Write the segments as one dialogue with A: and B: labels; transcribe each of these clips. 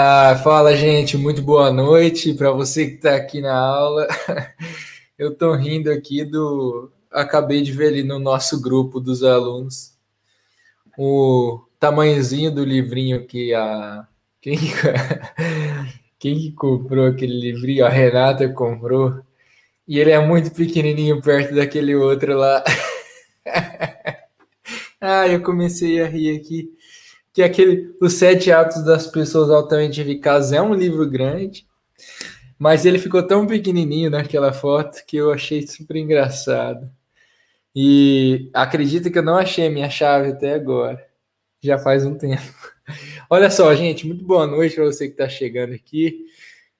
A: Ah, fala gente, muito boa noite para você que está aqui na aula. Eu estou rindo aqui do. Acabei de ver ali no nosso grupo dos alunos o tamanhozinho do livrinho que a. Quem, Quem comprou aquele livrinho? A Renata comprou. E ele é muito pequenininho perto daquele outro lá. ah, eu comecei a rir aqui que é aquele Os Sete atos das Pessoas Altamente Eficazes é um livro grande, mas ele ficou tão pequenininho naquela foto que eu achei super engraçado. E acredita que eu não achei a minha chave até agora. Já faz um tempo. Olha só, gente, muito boa noite para você que está chegando aqui.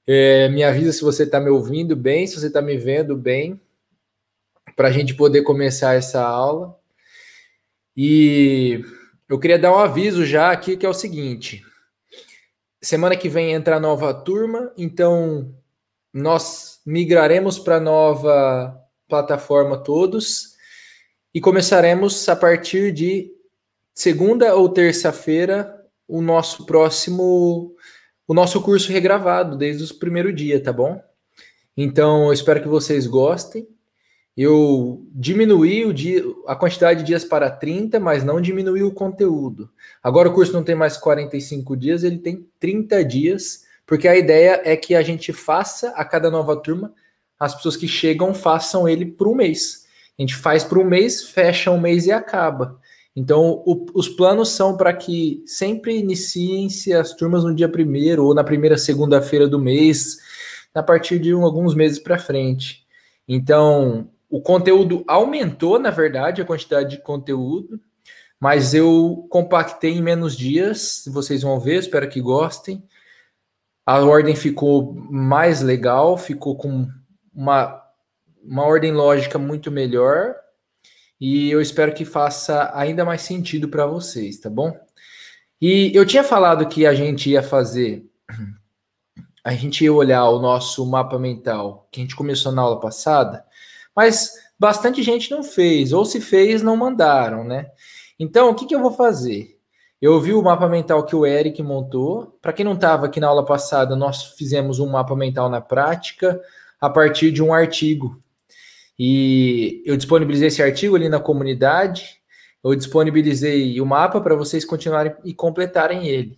A: É, me avisa se você está me ouvindo bem, se você está me vendo bem, para a gente poder começar essa aula. E eu queria dar um aviso já aqui que é o seguinte: semana que vem entra a nova turma, então nós migraremos para a nova plataforma todos e começaremos a partir de segunda ou terça-feira o nosso próximo o nosso curso regravado desde o primeiro dia, tá bom? Então, eu espero que vocês gostem. Eu diminuí o dia, a quantidade de dias para 30, mas não diminuí o conteúdo. Agora o curso não tem mais 45 dias, ele tem 30 dias, porque a ideia é que a gente faça a cada nova turma, as pessoas que chegam façam ele por um mês. A gente faz por um mês, fecha um mês e acaba. Então, o, os planos são para que sempre iniciem-se as turmas no dia primeiro ou na primeira segunda-feira do mês, a partir de um, alguns meses para frente. Então, o conteúdo aumentou, na verdade, a quantidade de conteúdo, mas eu compactei em menos dias. Vocês vão ver, espero que gostem. A ordem ficou mais legal, ficou com uma, uma ordem lógica muito melhor. E eu espero que faça ainda mais sentido para vocês, tá bom? E eu tinha falado que a gente ia fazer a gente ia olhar o nosso mapa mental que a gente começou na aula passada mas bastante gente não fez, ou se fez, não mandaram, né? Então, o que, que eu vou fazer? Eu vi o mapa mental que o Eric montou. Para quem não estava aqui na aula passada, nós fizemos um mapa mental na prática a partir de um artigo. E eu disponibilizei esse artigo ali na comunidade. Eu disponibilizei o mapa para vocês continuarem e completarem ele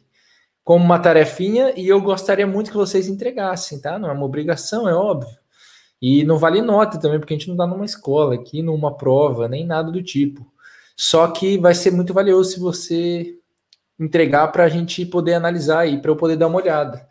A: como uma tarefinha e eu gostaria muito que vocês entregassem, tá? Não é uma obrigação, é óbvio. E não vale nota também, porque a gente não dá tá numa escola aqui, numa prova, nem nada do tipo. Só que vai ser muito valioso se você entregar para a gente poder analisar e para eu poder dar uma olhada.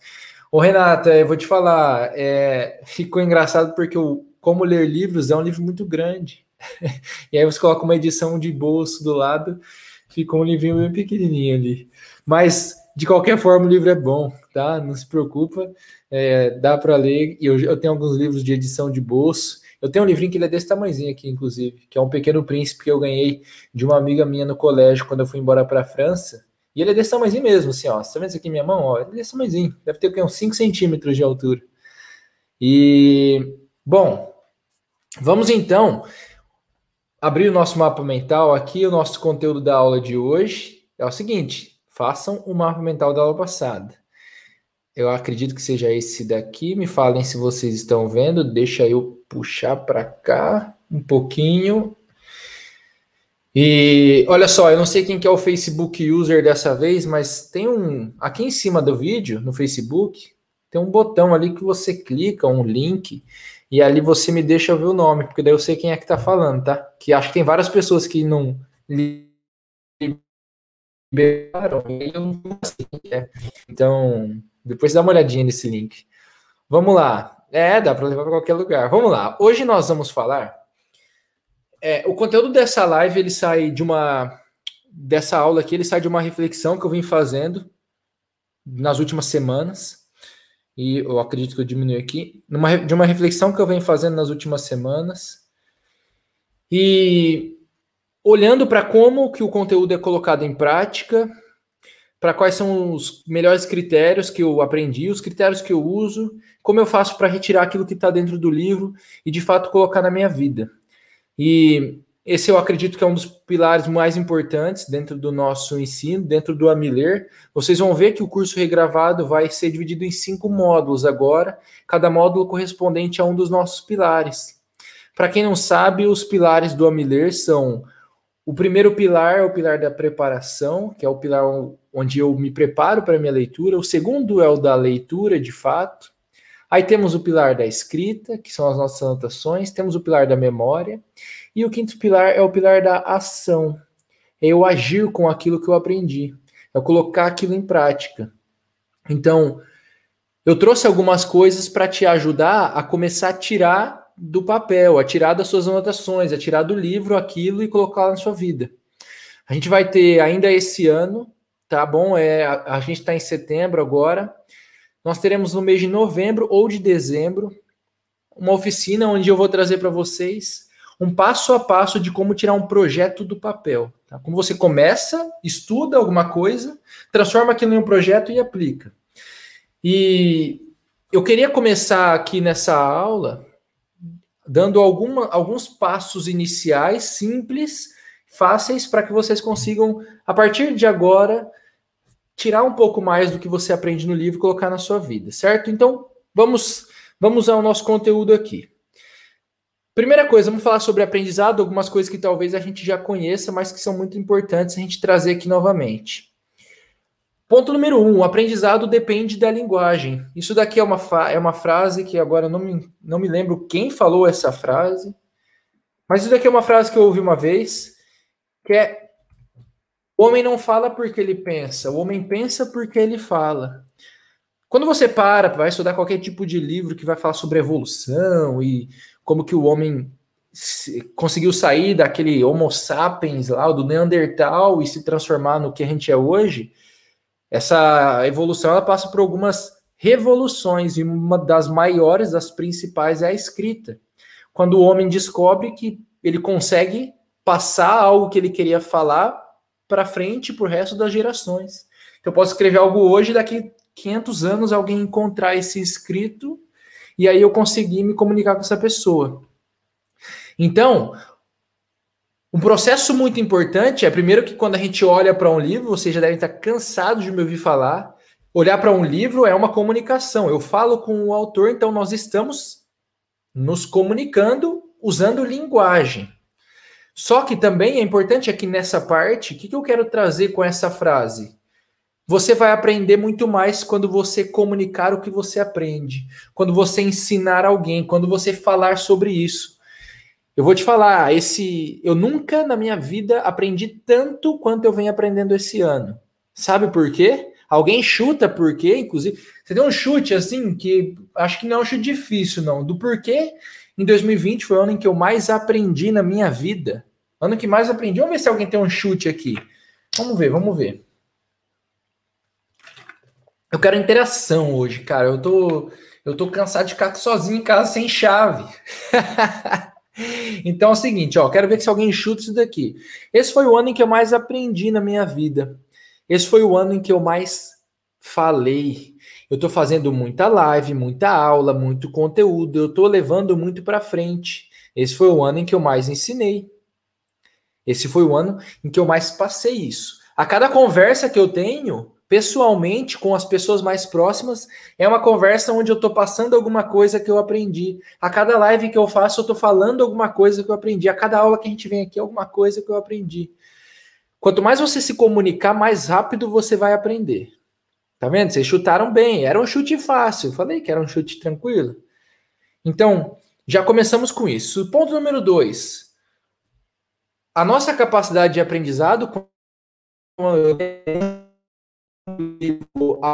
A: Ô, Renata, eu vou te falar, é, ficou engraçado porque o Como Ler Livros é um livro muito grande. e aí você coloca uma edição de bolso do lado, fica um livrinho bem pequenininho ali. Mas, de qualquer forma, o livro é bom tá? Não se preocupa, é, dá para ler. E eu, eu, tenho alguns livros de edição de bolso. Eu tenho um livrinho que ele é desse tamanhozinho aqui, inclusive, que é um Pequeno Príncipe que eu ganhei de uma amiga minha no colégio quando eu fui embora para a França. E ele é desse tamanhozinho mesmo, assim, ó. Você tá vendo isso aqui minha mão? Ó, ele é desse tamanhozinho. Deve ter uns 5 centímetros de altura. E, bom, vamos então abrir o nosso mapa mental aqui, o nosso conteúdo da aula de hoje. É o seguinte, façam o mapa mental da aula passada. Eu acredito que seja esse daqui. Me falem se vocês estão vendo. Deixa eu puxar para cá um pouquinho. E olha só, eu não sei quem que é o Facebook user dessa vez, mas tem um aqui em cima do vídeo no Facebook tem um botão ali que você clica, um link, e ali você me deixa ver o nome, porque daí eu sei quem é que tá falando, tá? Que acho que tem várias pessoas que não liberaram, eu não sei quem é. Então, depois dá uma olhadinha nesse link. Vamos lá. É, dá para levar para qualquer lugar. Vamos lá. Hoje nós vamos falar. É, o conteúdo dessa live ele sai de uma dessa aula aqui, ele sai de uma reflexão que eu vim fazendo nas últimas semanas. E eu acredito que eu diminui aqui, numa, de uma reflexão que eu venho fazendo nas últimas semanas. E olhando para como que o conteúdo é colocado em prática para quais são os melhores critérios que eu aprendi, os critérios que eu uso, como eu faço para retirar aquilo que está dentro do livro e de fato colocar na minha vida. E esse eu acredito que é um dos pilares mais importantes dentro do nosso ensino, dentro do Amiler. Vocês vão ver que o curso regravado vai ser dividido em cinco módulos agora, cada módulo correspondente a um dos nossos pilares. Para quem não sabe, os pilares do Amiler são o primeiro pilar é o pilar da preparação, que é o pilar onde eu me preparo para minha leitura. O segundo é o da leitura, de fato. Aí temos o pilar da escrita, que são as nossas anotações. Temos o pilar da memória. E o quinto pilar é o pilar da ação. É eu agir com aquilo que eu aprendi. É colocar aquilo em prática. Então, eu trouxe algumas coisas para te ajudar a começar a tirar do papel, a tirar das suas anotações, a tirar do livro aquilo e colocar na sua vida. A gente vai ter ainda esse ano tá bom? É, a, a gente está em setembro agora. Nós teremos no mês de novembro ou de dezembro uma oficina onde eu vou trazer para vocês um passo a passo de como tirar um projeto do papel. Tá? Como você começa, estuda alguma coisa, transforma aquilo em um projeto e aplica. E eu queria começar aqui nessa aula dando alguma, alguns passos iniciais simples, fáceis, para que vocês consigam, a partir de agora, tirar um pouco mais do que você aprende no livro e colocar na sua vida, certo? Então, vamos, vamos ao nosso conteúdo aqui. Primeira coisa, vamos falar sobre aprendizado, algumas coisas que talvez a gente já conheça, mas que são muito importantes a gente trazer aqui novamente. Ponto número um, o aprendizado depende da linguagem. Isso daqui é uma, é uma frase que agora não me, não me lembro quem falou essa frase, mas isso daqui é uma frase que eu ouvi uma vez, que é o homem não fala porque ele pensa, o homem pensa porque ele fala. Quando você para, vai estudar qualquer tipo de livro que vai falar sobre evolução e como que o homem conseguiu sair daquele Homo sapiens lá, do Neandertal e se transformar no que a gente é hoje, essa evolução ela passa por algumas revoluções e uma das maiores, das principais é a escrita. Quando o homem descobre que ele consegue passar algo que ele queria falar para frente para o resto das gerações. Então, eu posso escrever algo hoje, daqui 500 anos alguém encontrar esse escrito e aí eu conseguir me comunicar com essa pessoa. Então, um processo muito importante é, primeiro, que quando a gente olha para um livro, vocês já devem estar cansados de me ouvir falar. Olhar para um livro é uma comunicação. Eu falo com o autor, então nós estamos nos comunicando usando linguagem. Só que também é importante aqui é nessa parte, o que, que eu quero trazer com essa frase? Você vai aprender muito mais quando você comunicar o que você aprende, quando você ensinar alguém, quando você falar sobre isso. Eu vou te falar, esse eu nunca na minha vida aprendi tanto quanto eu venho aprendendo esse ano. Sabe por quê? Alguém chuta por quê, inclusive. Você tem um chute assim que acho que não é um chute difícil não, do porquê em 2020 foi o ano em que eu mais aprendi na minha vida. Ano que mais aprendi. Vamos ver se alguém tem um chute aqui. Vamos ver, vamos ver. Eu quero interação hoje, cara. Eu tô, eu tô cansado de ficar sozinho em casa sem chave. então é o seguinte, ó. Quero ver se alguém chuta isso daqui. Esse foi o ano em que eu mais aprendi na minha vida. Esse foi o ano em que eu mais falei. Eu tô fazendo muita live, muita aula, muito conteúdo. Eu tô levando muito para frente. Esse foi o ano em que eu mais ensinei. Esse foi o ano em que eu mais passei isso. A cada conversa que eu tenho, pessoalmente, com as pessoas mais próximas, é uma conversa onde eu estou passando alguma coisa que eu aprendi. A cada live que eu faço, eu estou falando alguma coisa que eu aprendi. A cada aula que a gente vem aqui, é alguma coisa que eu aprendi. Quanto mais você se comunicar, mais rápido você vai aprender. Tá vendo? Vocês chutaram bem. Era um chute fácil. Falei que era um chute tranquilo. Então, já começamos com isso. Ponto número dois a nossa capacidade de aprendizado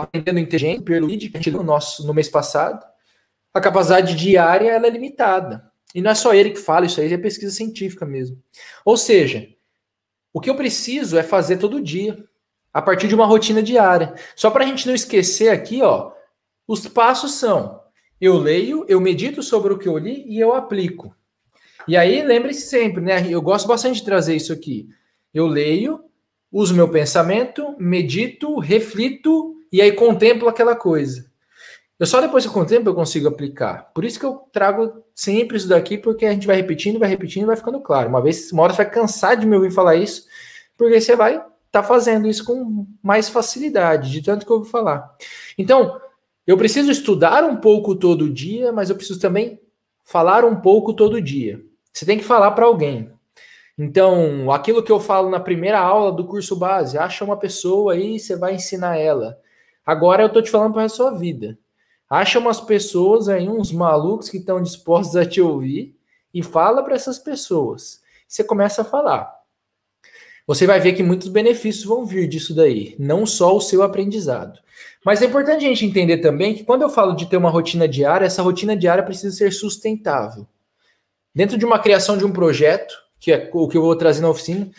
A: aprendendo inteligente, perlude, que a gente no nosso no mês passado, a capacidade diária ela é limitada. E não é só ele que fala isso aí, é pesquisa científica mesmo. Ou seja, o que eu preciso é fazer todo dia, a partir de uma rotina diária. Só para a gente não esquecer aqui, ó, os passos são: eu leio, eu medito sobre o que eu li e eu aplico. E aí, lembre-se sempre, né? Eu gosto bastante de trazer isso aqui. Eu leio, uso meu pensamento, medito, reflito e aí contemplo aquela coisa. Eu só depois que eu contemplo eu consigo aplicar. Por isso que eu trago sempre isso daqui, porque a gente vai repetindo, vai repetindo, vai ficando claro. Uma vez, uma hora você vai cansar de me ouvir falar isso, porque você vai estar tá fazendo isso com mais facilidade, de tanto que eu ouvi falar. Então, eu preciso estudar um pouco todo dia, mas eu preciso também falar um pouco todo dia. Você tem que falar para alguém. Então, aquilo que eu falo na primeira aula do curso base, acha uma pessoa aí, você vai ensinar ela. Agora eu tô te falando para a sua vida. Acha umas pessoas aí, uns malucos que estão dispostos a te ouvir e fala para essas pessoas. Você começa a falar. Você vai ver que muitos benefícios vão vir disso daí, não só o seu aprendizado. Mas é importante a gente entender também que quando eu falo de ter uma rotina diária, essa rotina diária precisa ser sustentável dentro de uma criação de um projeto, que é o que eu vou trazer na oficina,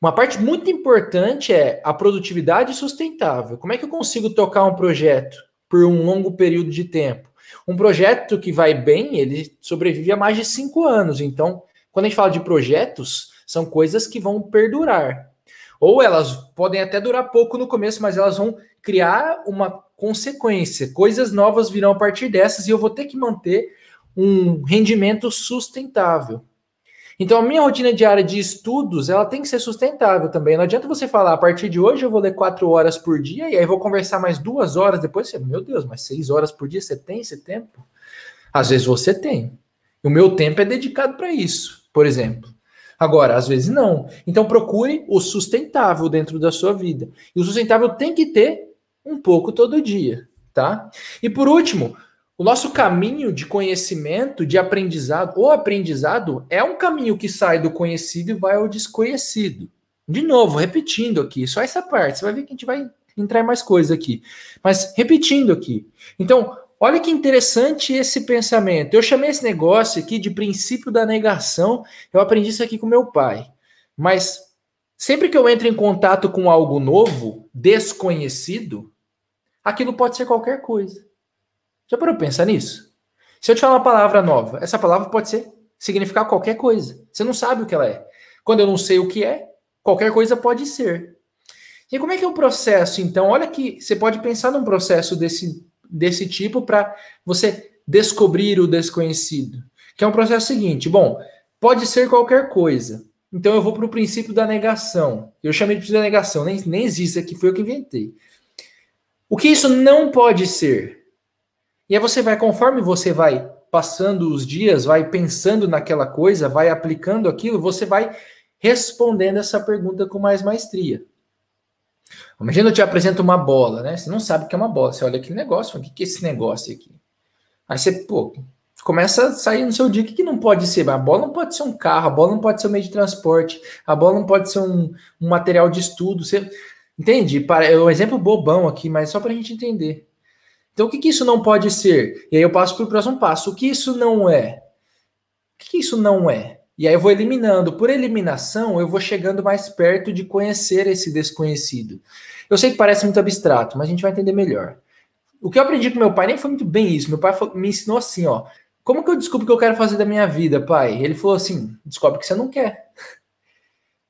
A: uma parte muito importante é a produtividade sustentável. Como é que eu consigo tocar um projeto por um longo período de tempo? Um projeto que vai bem, ele sobrevive a mais de cinco anos. Então, quando a gente fala de projetos, são coisas que vão perdurar. Ou elas podem até durar pouco no começo, mas elas vão criar uma consequência. Coisas novas virão a partir dessas e eu vou ter que manter um rendimento sustentável. Então a minha rotina diária de estudos, ela tem que ser sustentável também. Não adianta você falar, a partir de hoje eu vou ler quatro horas por dia e aí vou conversar mais duas horas depois. Você, meu Deus, mas seis horas por dia você tem esse tempo? Às vezes você tem. O meu tempo é dedicado para isso, por exemplo. Agora, às vezes não. Então procure o sustentável dentro da sua vida. E o sustentável tem que ter um pouco todo dia, tá? E por último, o nosso caminho de conhecimento, de aprendizado, ou aprendizado, é um caminho que sai do conhecido e vai ao desconhecido. De novo, repetindo aqui, só essa parte. Você vai ver que a gente vai entrar mais coisas aqui. Mas repetindo aqui. Então, olha que interessante esse pensamento. Eu chamei esse negócio aqui de princípio da negação. Eu aprendi isso aqui com meu pai. Mas sempre que eu entro em contato com algo novo, desconhecido, aquilo pode ser qualquer coisa. Já parou pra pensar nisso? Se eu te falar uma palavra nova, essa palavra pode ser significar qualquer coisa. Você não sabe o que ela é. Quando eu não sei o que é, qualquer coisa pode ser. E como é que é o processo, então? Olha que você pode pensar num processo desse, desse tipo para você descobrir o desconhecido. Que é um processo seguinte: bom, pode ser qualquer coisa. Então eu vou para o princípio da negação. Eu chamei de princípio da negação, nem, nem existe aqui, foi eu que inventei. O que isso não pode ser? E aí você vai, conforme você vai passando os dias, vai pensando naquela coisa, vai aplicando aquilo, você vai respondendo essa pergunta com mais maestria. Imagina eu te apresento uma bola, né? Você não sabe o que é uma bola. Você olha aquele negócio, o que é esse negócio aqui? Aí você, pô, começa a sair no seu dia o que, que não pode ser. A bola não pode ser um carro, a bola não pode ser um meio de transporte, a bola não pode ser um, um material de estudo. Você, entende? É um exemplo bobão aqui, mas só para a gente entender. Então, o que, que isso não pode ser? E aí eu passo para o próximo passo. O que isso não é? O que, que isso não é? E aí eu vou eliminando. Por eliminação, eu vou chegando mais perto de conhecer esse desconhecido. Eu sei que parece muito abstrato, mas a gente vai entender melhor. O que eu aprendi com meu pai nem foi muito bem isso. Meu pai me ensinou assim, ó. Como que eu descubro o que eu quero fazer da minha vida, pai? Ele falou assim: descobre que você não quer.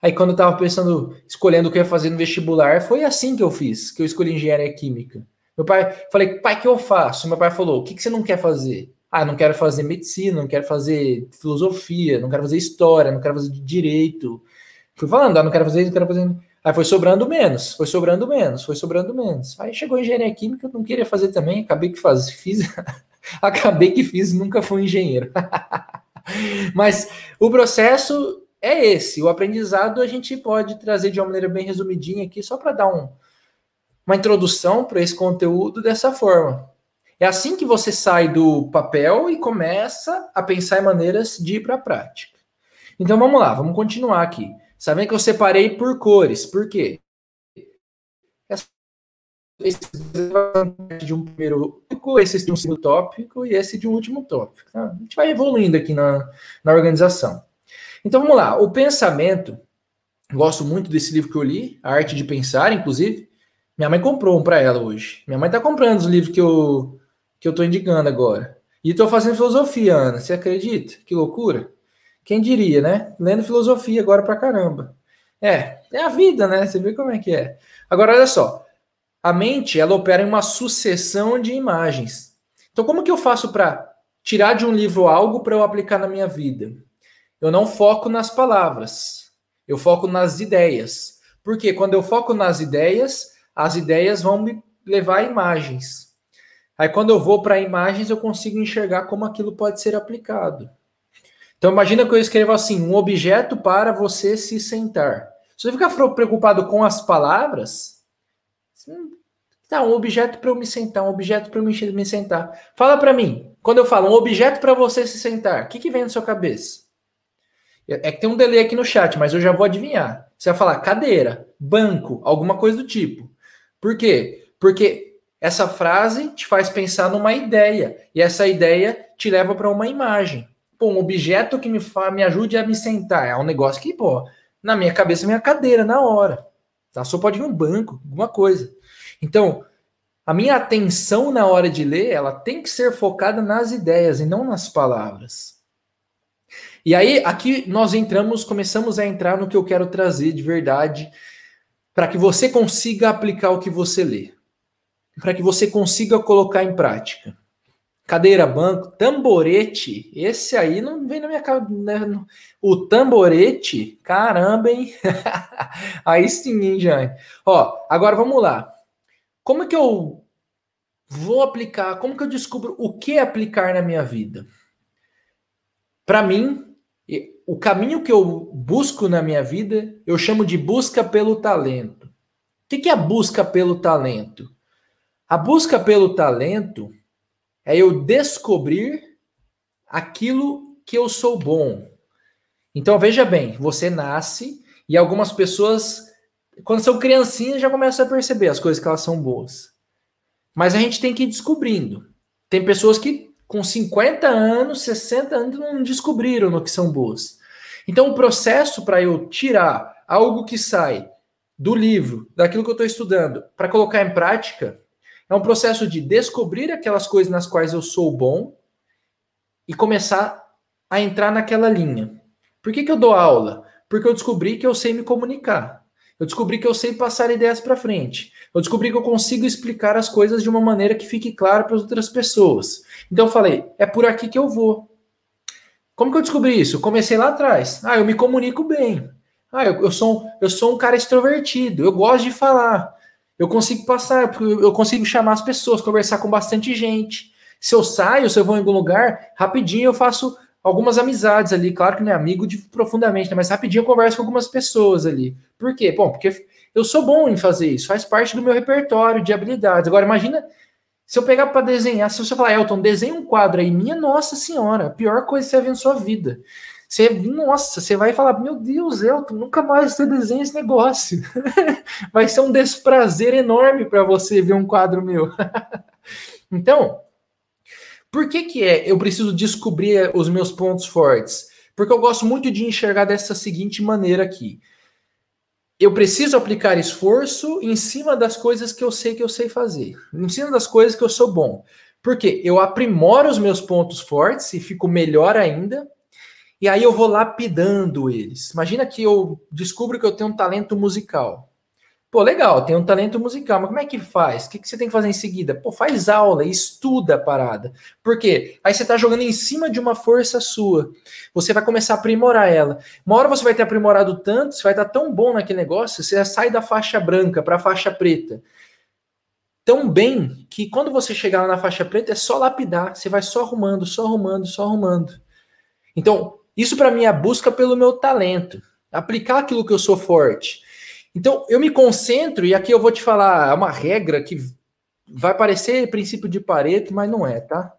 A: Aí quando eu tava pensando, escolhendo o que eu ia fazer no vestibular, foi assim que eu fiz, que eu escolhi engenharia química. Meu pai, falei, pai, o que eu faço? Meu pai falou, o que, que você não quer fazer? Ah, não quero fazer medicina, não quero fazer filosofia, não quero fazer história, não quero fazer direito. Fui falando, ah, não quero fazer isso, não quero fazer. Aí foi sobrando menos, foi sobrando menos, foi sobrando menos. Aí chegou a engenharia química, eu não queria fazer também, acabei que faz, fiz, acabei que fiz, nunca fui engenheiro. Mas o processo é esse. O aprendizado a gente pode trazer de uma maneira bem resumidinha aqui, só para dar um, uma introdução para esse conteúdo dessa forma. É assim que você sai do papel e começa a pensar em maneiras de ir para a prática. Então vamos lá, vamos continuar aqui. Sabem que eu separei por cores, por quê? Esse de um primeiro tópico, esse de um segundo tópico e esse de um último tópico. Tá? A gente vai evoluindo aqui na, na organização. Então vamos lá, o pensamento, gosto muito desse livro que eu li, A Arte de Pensar, inclusive, minha mãe comprou um para ela hoje. Minha mãe tá comprando os livros que eu, que eu tô indicando agora. E tô fazendo filosofia, Ana. Você acredita? Que loucura. Quem diria, né? Lendo filosofia agora para caramba. É, é a vida, né? Você vê como é que é. Agora, olha só. A mente, ela opera em uma sucessão de imagens. Então, como que eu faço para tirar de um livro algo para eu aplicar na minha vida? Eu não foco nas palavras. Eu foco nas ideias. Porque quando eu foco nas ideias, as ideias vão me levar a imagens. Aí quando eu vou para imagens, eu consigo enxergar como aquilo pode ser aplicado. Então imagina que eu escreva assim, um objeto para você se sentar. Se você ficar preocupado com as palavras, tá, um objeto para eu me sentar, um objeto para eu me sentar. Fala para mim, quando eu falo um objeto para você se sentar, o que, que vem na sua cabeça? É, é que tem um delay aqui no chat, mas eu já vou adivinhar. Você vai falar cadeira, banco, alguma coisa do tipo. Por quê? Porque essa frase te faz pensar numa ideia, e essa ideia te leva para uma imagem. Pô, um objeto que me, me ajude a me sentar. É um negócio que, pô, na minha cabeça, minha cadeira, na hora. Tá? Só pode ir um banco, alguma coisa. Então, a minha atenção na hora de ler, ela tem que ser focada nas ideias e não nas palavras. E aí, aqui nós entramos, começamos a entrar no que eu quero trazer de verdade, para que você consiga aplicar o que você lê, para que você consiga colocar em prática. Cadeira, banco, tamborete, esse aí não vem na minha cabeça. Né? O tamborete, caramba, hein? aí sim, hein, Jane? Ó, agora vamos lá. Como é que eu vou aplicar? Como que eu descubro o que é aplicar na minha vida? Para mim, o caminho que eu busco na minha vida, eu chamo de busca pelo talento. O que é a busca pelo talento? A busca pelo talento é eu descobrir aquilo que eu sou bom. Então veja bem, você nasce e algumas pessoas, quando são criancinhas, já começam a perceber as coisas que elas são boas. Mas a gente tem que ir descobrindo. Tem pessoas que com 50 anos, 60 anos, não descobriram no que são boas. Então, o processo para eu tirar algo que sai do livro, daquilo que eu estou estudando, para colocar em prática, é um processo de descobrir aquelas coisas nas quais eu sou bom e começar a entrar naquela linha. Por que, que eu dou aula? Porque eu descobri que eu sei me comunicar. Eu descobri que eu sei passar ideias para frente. Eu descobri que eu consigo explicar as coisas de uma maneira que fique clara para as outras pessoas. Então eu falei, é por aqui que eu vou. Como que eu descobri isso? comecei lá atrás. Ah, eu me comunico bem. Ah, eu, eu, sou, eu sou um cara extrovertido. Eu gosto de falar. Eu consigo passar, eu consigo chamar as pessoas, conversar com bastante gente. Se eu saio, se eu vou em algum lugar, rapidinho eu faço algumas amizades ali. Claro que não é amigo de, profundamente, né? mas rapidinho eu converso com algumas pessoas ali. Por quê? Bom, porque eu sou bom em fazer isso, faz parte do meu repertório de habilidades. Agora, imagina se eu pegar para desenhar, se você falar, Elton, desenha um quadro aí, minha nossa senhora, a pior coisa que você vê em na sua vida. Você, nossa, você vai falar, meu Deus, Elton, nunca mais você desenha esse negócio. vai ser um desprazer enorme para você ver um quadro meu. então, por que que é eu preciso descobrir os meus pontos fortes? Porque eu gosto muito de enxergar dessa seguinte maneira aqui eu preciso aplicar esforço em cima das coisas que eu sei que eu sei fazer, em cima das coisas que eu sou bom. Porque eu aprimoro os meus pontos fortes e fico melhor ainda, e aí eu vou lapidando eles. Imagina que eu descubro que eu tenho um talento musical. Pô, legal, tem um talento musical, mas como é que faz? O que, que você tem que fazer em seguida? Pô, faz aula, estuda a parada. Por quê? Aí você tá jogando em cima de uma força sua. Você vai começar a aprimorar ela. Uma hora você vai ter aprimorado tanto, você vai estar tá tão bom naquele negócio, você sai da faixa branca para a faixa preta. Tão bem que quando você chegar lá na faixa preta é só lapidar, você vai só arrumando, só arrumando, só arrumando. Então, isso para mim é a busca pelo meu talento, aplicar aquilo que eu sou forte. Então, eu me concentro, e aqui eu vou te falar, é uma regra que vai parecer princípio de Pareto, mas não é, tá?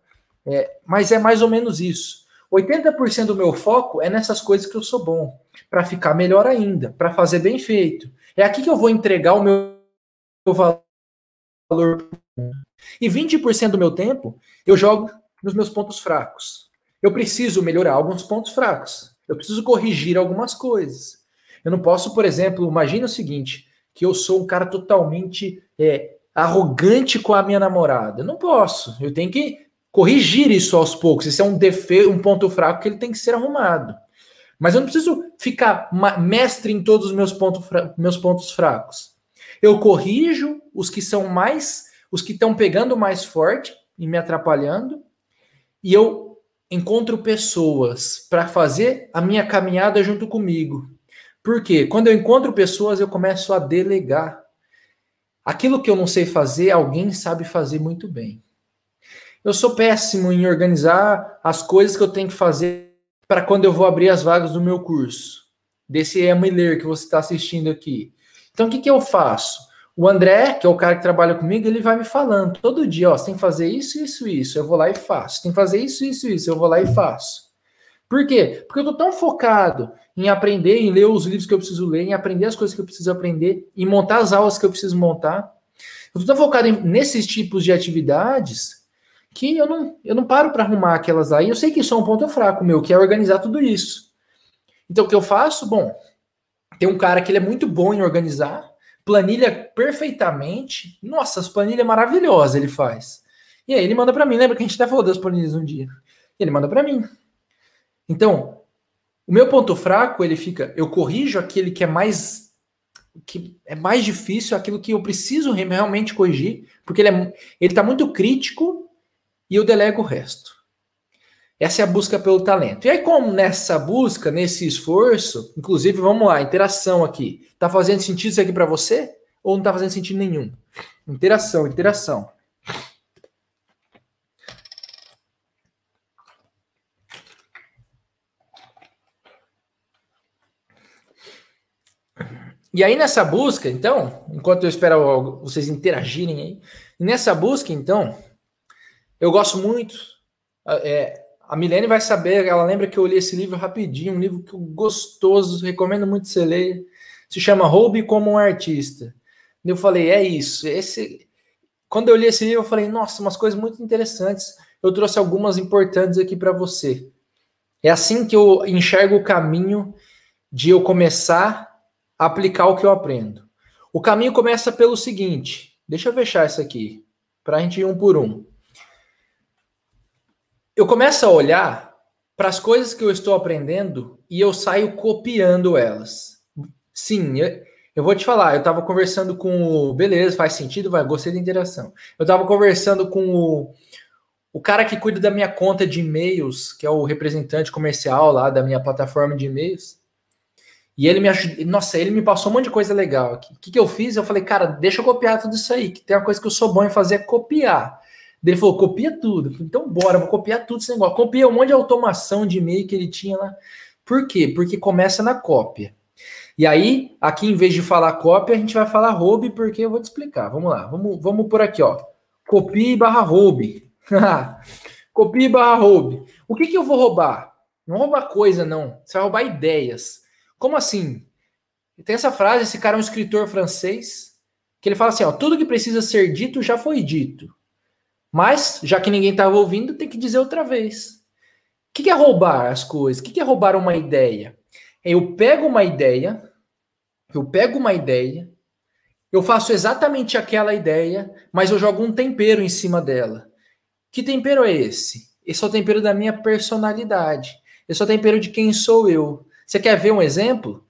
A: É, mas é mais ou menos isso. 80% do meu foco é nessas coisas que eu sou bom, para ficar melhor ainda, para fazer bem feito. É aqui que eu vou entregar o meu valor. E 20% do meu tempo eu jogo nos meus pontos fracos. Eu preciso melhorar alguns pontos fracos. Eu preciso corrigir algumas coisas. Eu não posso, por exemplo, imagine o seguinte, que eu sou um cara totalmente é, arrogante com a minha namorada. Eu não posso. Eu tenho que corrigir isso aos poucos. Esse é um defeito, um ponto fraco que ele tem que ser arrumado. Mas eu não preciso ficar mestre em todos os meus, ponto meus pontos fracos. Eu corrijo os que são mais, os que estão pegando mais forte e me atrapalhando, e eu encontro pessoas para fazer a minha caminhada junto comigo. Porque quando eu encontro pessoas, eu começo a delegar. Aquilo que eu não sei fazer, alguém sabe fazer muito bem. Eu sou péssimo em organizar as coisas que eu tenho que fazer para quando eu vou abrir as vagas do meu curso, desse e-mailer que você está assistindo aqui. Então, o que, que eu faço? O André, que é o cara que trabalha comigo, ele vai me falando todo dia, ó, você tem que fazer isso, isso, isso, eu vou lá e faço. Tem que fazer isso, isso, isso, eu vou lá e faço. Por quê? Porque eu estou tão focado em aprender, em ler os livros que eu preciso ler, em aprender as coisas que eu preciso aprender, em montar as aulas que eu preciso montar. Eu estou tão focado em, nesses tipos de atividades que eu não, eu não paro para arrumar aquelas aí. eu sei que isso é um ponto fraco meu, que é organizar tudo isso. Então, o que eu faço? Bom, tem um cara que ele é muito bom em organizar, planilha perfeitamente. Nossa, as planilhas maravilhosas ele faz. E aí ele manda para mim, lembra que a gente até falou das planilhas um dia. E ele manda para mim. Então, o meu ponto fraco, ele fica, eu corrijo aquele que é mais que é mais difícil, aquilo que eu preciso realmente corrigir, porque ele é, ele tá muito crítico e eu delego o resto. Essa é a busca pelo talento. E aí, como nessa busca, nesse esforço, inclusive, vamos lá, interação aqui. Tá fazendo sentido isso aqui para você? Ou não tá fazendo sentido nenhum? Interação, interação. E aí nessa busca, então, enquanto eu espero vocês interagirem aí, nessa busca, então, eu gosto muito. É, a Milene vai saber, ela lembra que eu li esse livro rapidinho, um livro que eu gostoso, recomendo muito você ler. Se chama Roube como um Artista. Eu falei, é isso. Esse, quando eu li esse livro, eu falei, nossa, umas coisas muito interessantes. Eu trouxe algumas importantes aqui para você. É assim que eu enxergo o caminho de eu começar aplicar o que eu aprendo. O caminho começa pelo seguinte: deixa eu fechar isso aqui, para a gente ir um por um. Eu começo a olhar para as coisas que eu estou aprendendo e eu saio copiando elas. Sim, eu, eu vou te falar, eu estava conversando com o. Beleza, faz sentido, vai, gostei da interação. Eu estava conversando com o, o cara que cuida da minha conta de e-mails, que é o representante comercial lá da minha plataforma de e-mails. E ele me ajudou. Nossa, ele me passou um monte de coisa legal aqui. O que, que eu fiz? Eu falei, cara, deixa eu copiar tudo isso aí, que tem uma coisa que eu sou bom em fazer é copiar. Ele falou, copia tudo. Falei, então bora, vou copiar tudo esse negócio. Copiei um monte de automação de e-mail que ele tinha lá. Por quê? Porque começa na cópia. E aí, aqui em vez de falar cópia, a gente vai falar roube, porque eu vou te explicar. Vamos lá, vamos, vamos por aqui, ó. Copie barra roube. Copie barra roube. O que, que eu vou roubar? Não roubar coisa, não. Você vai roubar ideias. Como assim? Tem essa frase, esse cara é um escritor francês, que ele fala assim, ó, tudo que precisa ser dito já foi dito. Mas, já que ninguém estava ouvindo, tem que dizer outra vez. O que, que é roubar as coisas? O que, que é roubar uma ideia? Eu pego uma ideia, eu pego uma ideia, eu faço exatamente aquela ideia, mas eu jogo um tempero em cima dela. Que tempero é esse? Esse é o tempero da minha personalidade. Esse é o tempero de quem sou eu. Você quer ver um exemplo?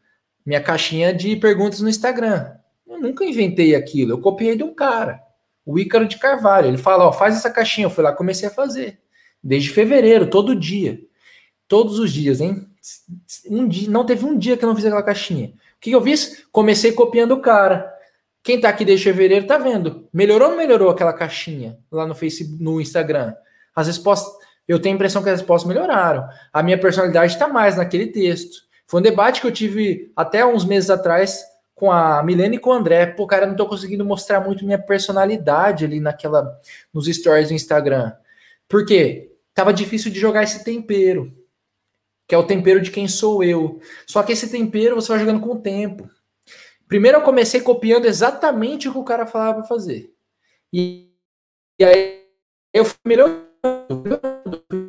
A: Minha caixinha de perguntas no Instagram. Eu nunca inventei aquilo, eu copiei de um cara, o Ícaro de Carvalho. Ele fala: ó, faz essa caixinha. Eu fui lá comecei a fazer. Desde fevereiro, todo dia. Todos os dias, hein? Um dia, não teve um dia que eu não fiz aquela caixinha. O que eu fiz? Comecei copiando o cara. Quem tá aqui desde fevereiro tá vendo. Melhorou ou não melhorou aquela caixinha lá no Facebook, no Instagram? As respostas, eu tenho a impressão que as respostas melhoraram. A minha personalidade está mais naquele texto. Foi um debate que eu tive até uns meses atrás com a Milene e com o André. Pô, cara, eu não tô conseguindo mostrar muito minha personalidade ali naquela nos stories do Instagram. Por quê? Tava difícil de jogar esse tempero, que é o tempero de quem sou eu. Só que esse tempero você vai jogando com o tempo. Primeiro eu comecei copiando exatamente o que o cara falava para fazer. E, e, aí eu fui melhorando,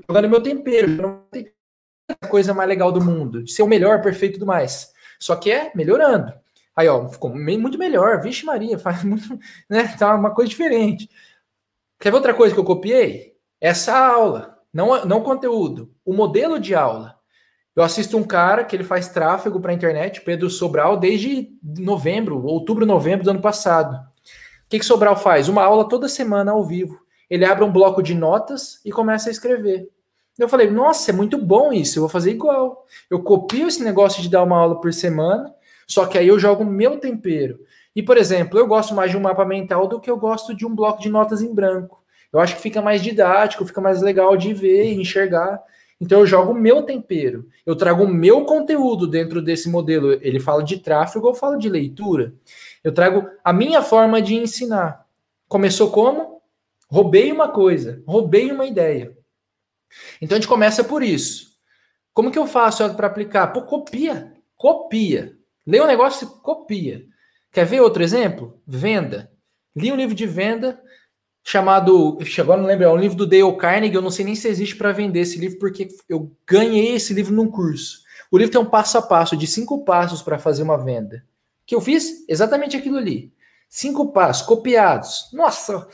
A: jogando meu tempero, jogando meu tempero a coisa mais legal do mundo, de ser o melhor, perfeito do mais. Só que é melhorando. Aí, ó, ficou muito melhor. Vixe Maria, faz muito, né? Tá uma coisa diferente. Quer ver outra coisa que eu copiei? Essa aula, não não conteúdo, o modelo de aula. Eu assisto um cara que ele faz tráfego para a internet, Pedro Sobral, desde novembro, outubro, novembro do ano passado. O que, que Sobral faz? Uma aula toda semana ao vivo. Ele abre um bloco de notas e começa a escrever. Eu falei, nossa, é muito bom isso, eu vou fazer igual. Eu copio esse negócio de dar uma aula por semana, só que aí eu jogo meu tempero. E, por exemplo, eu gosto mais de um mapa mental do que eu gosto de um bloco de notas em branco. Eu acho que fica mais didático, fica mais legal de ver e enxergar. Então eu jogo o meu tempero, eu trago o meu conteúdo dentro desse modelo. Ele fala de tráfego, eu falo de leitura. Eu trago a minha forma de ensinar. Começou como? Roubei uma coisa, roubei uma ideia. Então a gente começa por isso. Como que eu faço para aplicar? Pô, copia. Copia. Lê um negócio e copia. Quer ver outro exemplo? Venda. Li um livro de venda chamado. Agora não lembro, é um livro do Dale Carnegie. Eu não sei nem se existe para vender esse livro, porque eu ganhei esse livro num curso. O livro tem um passo a passo de cinco passos para fazer uma venda. Que eu fiz exatamente aquilo ali. Cinco passos, copiados. Nossa,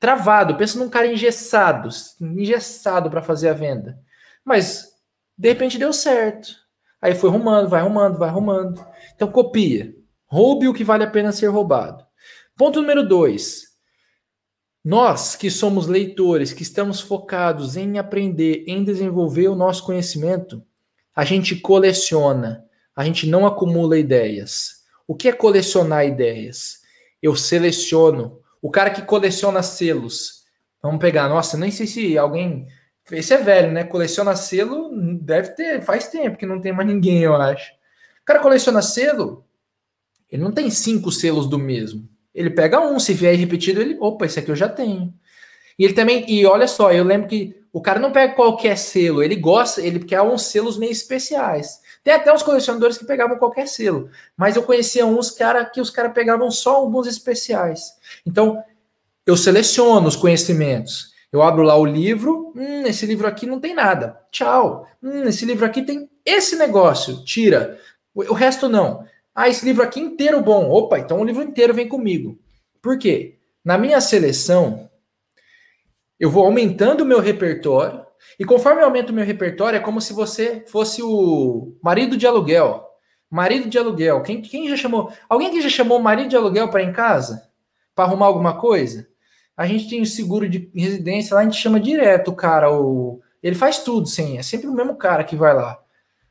A: travado. Pensa num cara engessado, engessado para fazer a venda. Mas de repente deu certo. Aí foi arrumando, vai arrumando, vai arrumando. Então copia. Roube o que vale a pena ser roubado. Ponto número dois. Nós que somos leitores, que estamos focados em aprender, em desenvolver o nosso conhecimento, a gente coleciona, a gente não acumula ideias. O que é colecionar ideias? Eu seleciono o cara que coleciona selos. Vamos pegar, nossa, nem sei se alguém. Esse é velho, né? Coleciona selo, deve ter, faz tempo que não tem mais ninguém, eu acho. O cara coleciona selo, ele não tem cinco selos do mesmo. Ele pega um, se vier repetido, ele, opa, esse aqui eu já tenho. E ele também, e olha só, eu lembro que o cara não pega qualquer selo, ele gosta, ele quer uns selos meio especiais. Tem até uns colecionadores que pegavam qualquer selo, mas eu conhecia uns cara que os caras pegavam só alguns especiais. Então, eu seleciono os conhecimentos. Eu abro lá o livro, hum, esse livro aqui não tem nada. Tchau. Hum, esse livro aqui tem esse negócio, tira. O resto não. Ah, esse livro aqui inteiro bom. Opa, então o livro inteiro vem comigo. Por quê? Na minha seleção, eu vou aumentando o meu repertório e conforme eu aumento o meu repertório, é como se você fosse o marido de aluguel. Marido de aluguel. Quem, quem já chamou? Alguém que já chamou marido de aluguel para em casa? Para arrumar alguma coisa? A gente tem o seguro de residência lá, a gente chama direto o cara. O, ele faz tudo, sim. É sempre o mesmo cara que vai lá.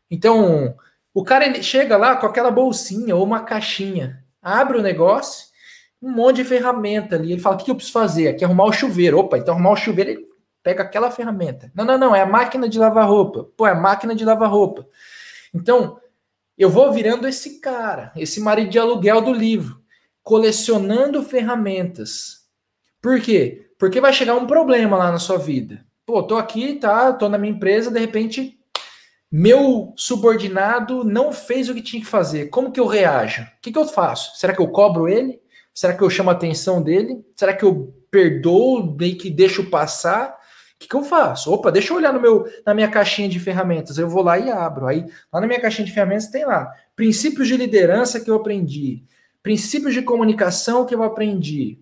A: Então, o cara chega lá com aquela bolsinha ou uma caixinha, abre o negócio, um monte de ferramenta ali. Ele fala: o que eu preciso fazer? Aqui é arrumar o chuveiro. Opa, então arrumar o chuveiro. Ele Pega aquela ferramenta. Não, não, não, é a máquina de lavar roupa. Pô, é a máquina de lavar roupa. Então, eu vou virando esse cara, esse marido de aluguel do livro, colecionando ferramentas. Por quê? Porque vai chegar um problema lá na sua vida. Pô, tô aqui, tá? Tô na minha empresa, de repente meu subordinado não fez o que tinha que fazer. Como que eu reajo? O que, que eu faço? Será que eu cobro ele? Será que eu chamo a atenção dele? Será que eu perdoo, meio que deixo passar? que, que eu faço? Opa, deixa eu olhar no meu, na minha caixinha de ferramentas. Eu vou lá e abro. Aí, lá na minha caixinha de ferramentas tem lá princípios de liderança que eu aprendi, princípios de comunicação que eu aprendi.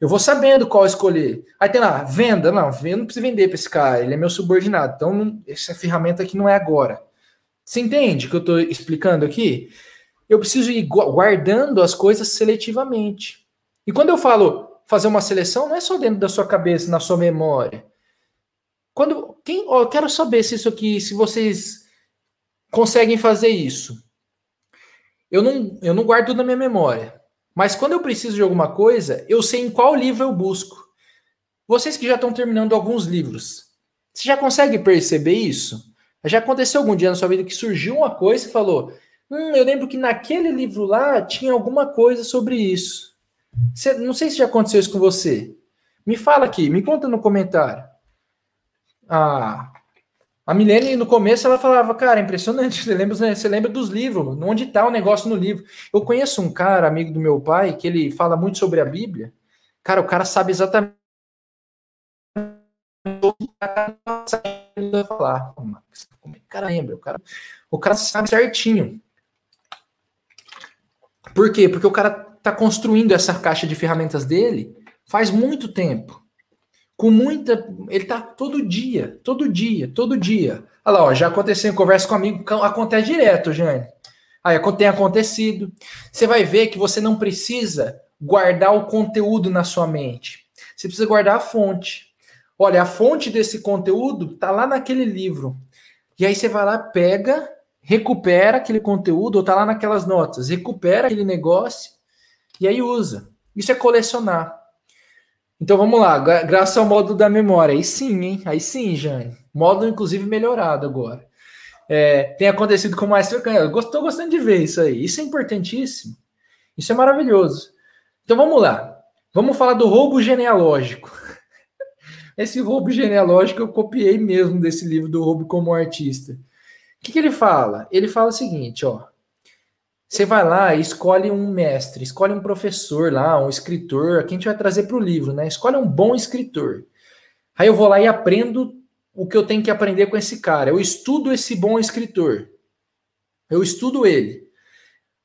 A: Eu vou sabendo qual escolher. Aí tem lá, venda. Não, eu não preciso vender para esse cara, ele é meu subordinado. Então, não, essa ferramenta aqui não é agora. Você entende o que eu estou explicando aqui? Eu preciso ir guardando as coisas seletivamente. E quando eu falo fazer uma seleção, não é só dentro da sua cabeça, na sua memória. Quando quem, eu quero saber se isso aqui, se vocês conseguem fazer isso. Eu não, eu não guardo na minha memória, mas quando eu preciso de alguma coisa, eu sei em qual livro eu busco. Vocês que já estão terminando alguns livros, você já consegue perceber isso? Já aconteceu algum dia na sua vida que surgiu uma coisa e falou: Hum, eu lembro que naquele livro lá tinha alguma coisa sobre isso. Você, não sei se já aconteceu isso com você. Me fala aqui, me conta no comentário a, a Milene, no começo, ela falava, cara, é impressionante, você lembra, né, você lembra dos livros, onde está o negócio no livro. Eu conheço um cara, amigo do meu pai, que ele fala muito sobre a Bíblia. Cara, o cara sabe exatamente falar. Cara, tá lembra, o cara, o cara sabe certinho. Por quê? Porque o cara está construindo essa caixa de ferramentas dele faz muito tempo com muita. Ele tá todo dia, todo dia, todo dia. Olha lá, ó, já aconteceu em conversa com um amigo, acontece direto, Jane. Aí tem acontecido. Você vai ver que você não precisa guardar o conteúdo na sua mente. Você precisa guardar a fonte. Olha, a fonte desse conteúdo tá lá naquele livro. E aí você vai lá, pega, recupera aquele conteúdo, ou tá lá naquelas notas, recupera aquele negócio e aí usa. Isso é colecionar. Então vamos lá, graças ao modo da memória. Aí sim, hein? Aí sim, Jane. Modo, inclusive, melhorado agora. É, tem acontecido com mais frequência. Estou gostando de ver isso aí. Isso é importantíssimo. Isso é maravilhoso. Então vamos lá. Vamos falar do roubo genealógico. Esse roubo genealógico eu copiei mesmo desse livro do roubo como artista. O que, que ele fala? Ele fala o seguinte, ó. Você vai lá e escolhe um mestre, escolhe um professor lá, um escritor, quem a gente vai trazer para o livro, né? Escolhe um bom escritor. Aí eu vou lá e aprendo o que eu tenho que aprender com esse cara. Eu estudo esse bom escritor. Eu estudo ele.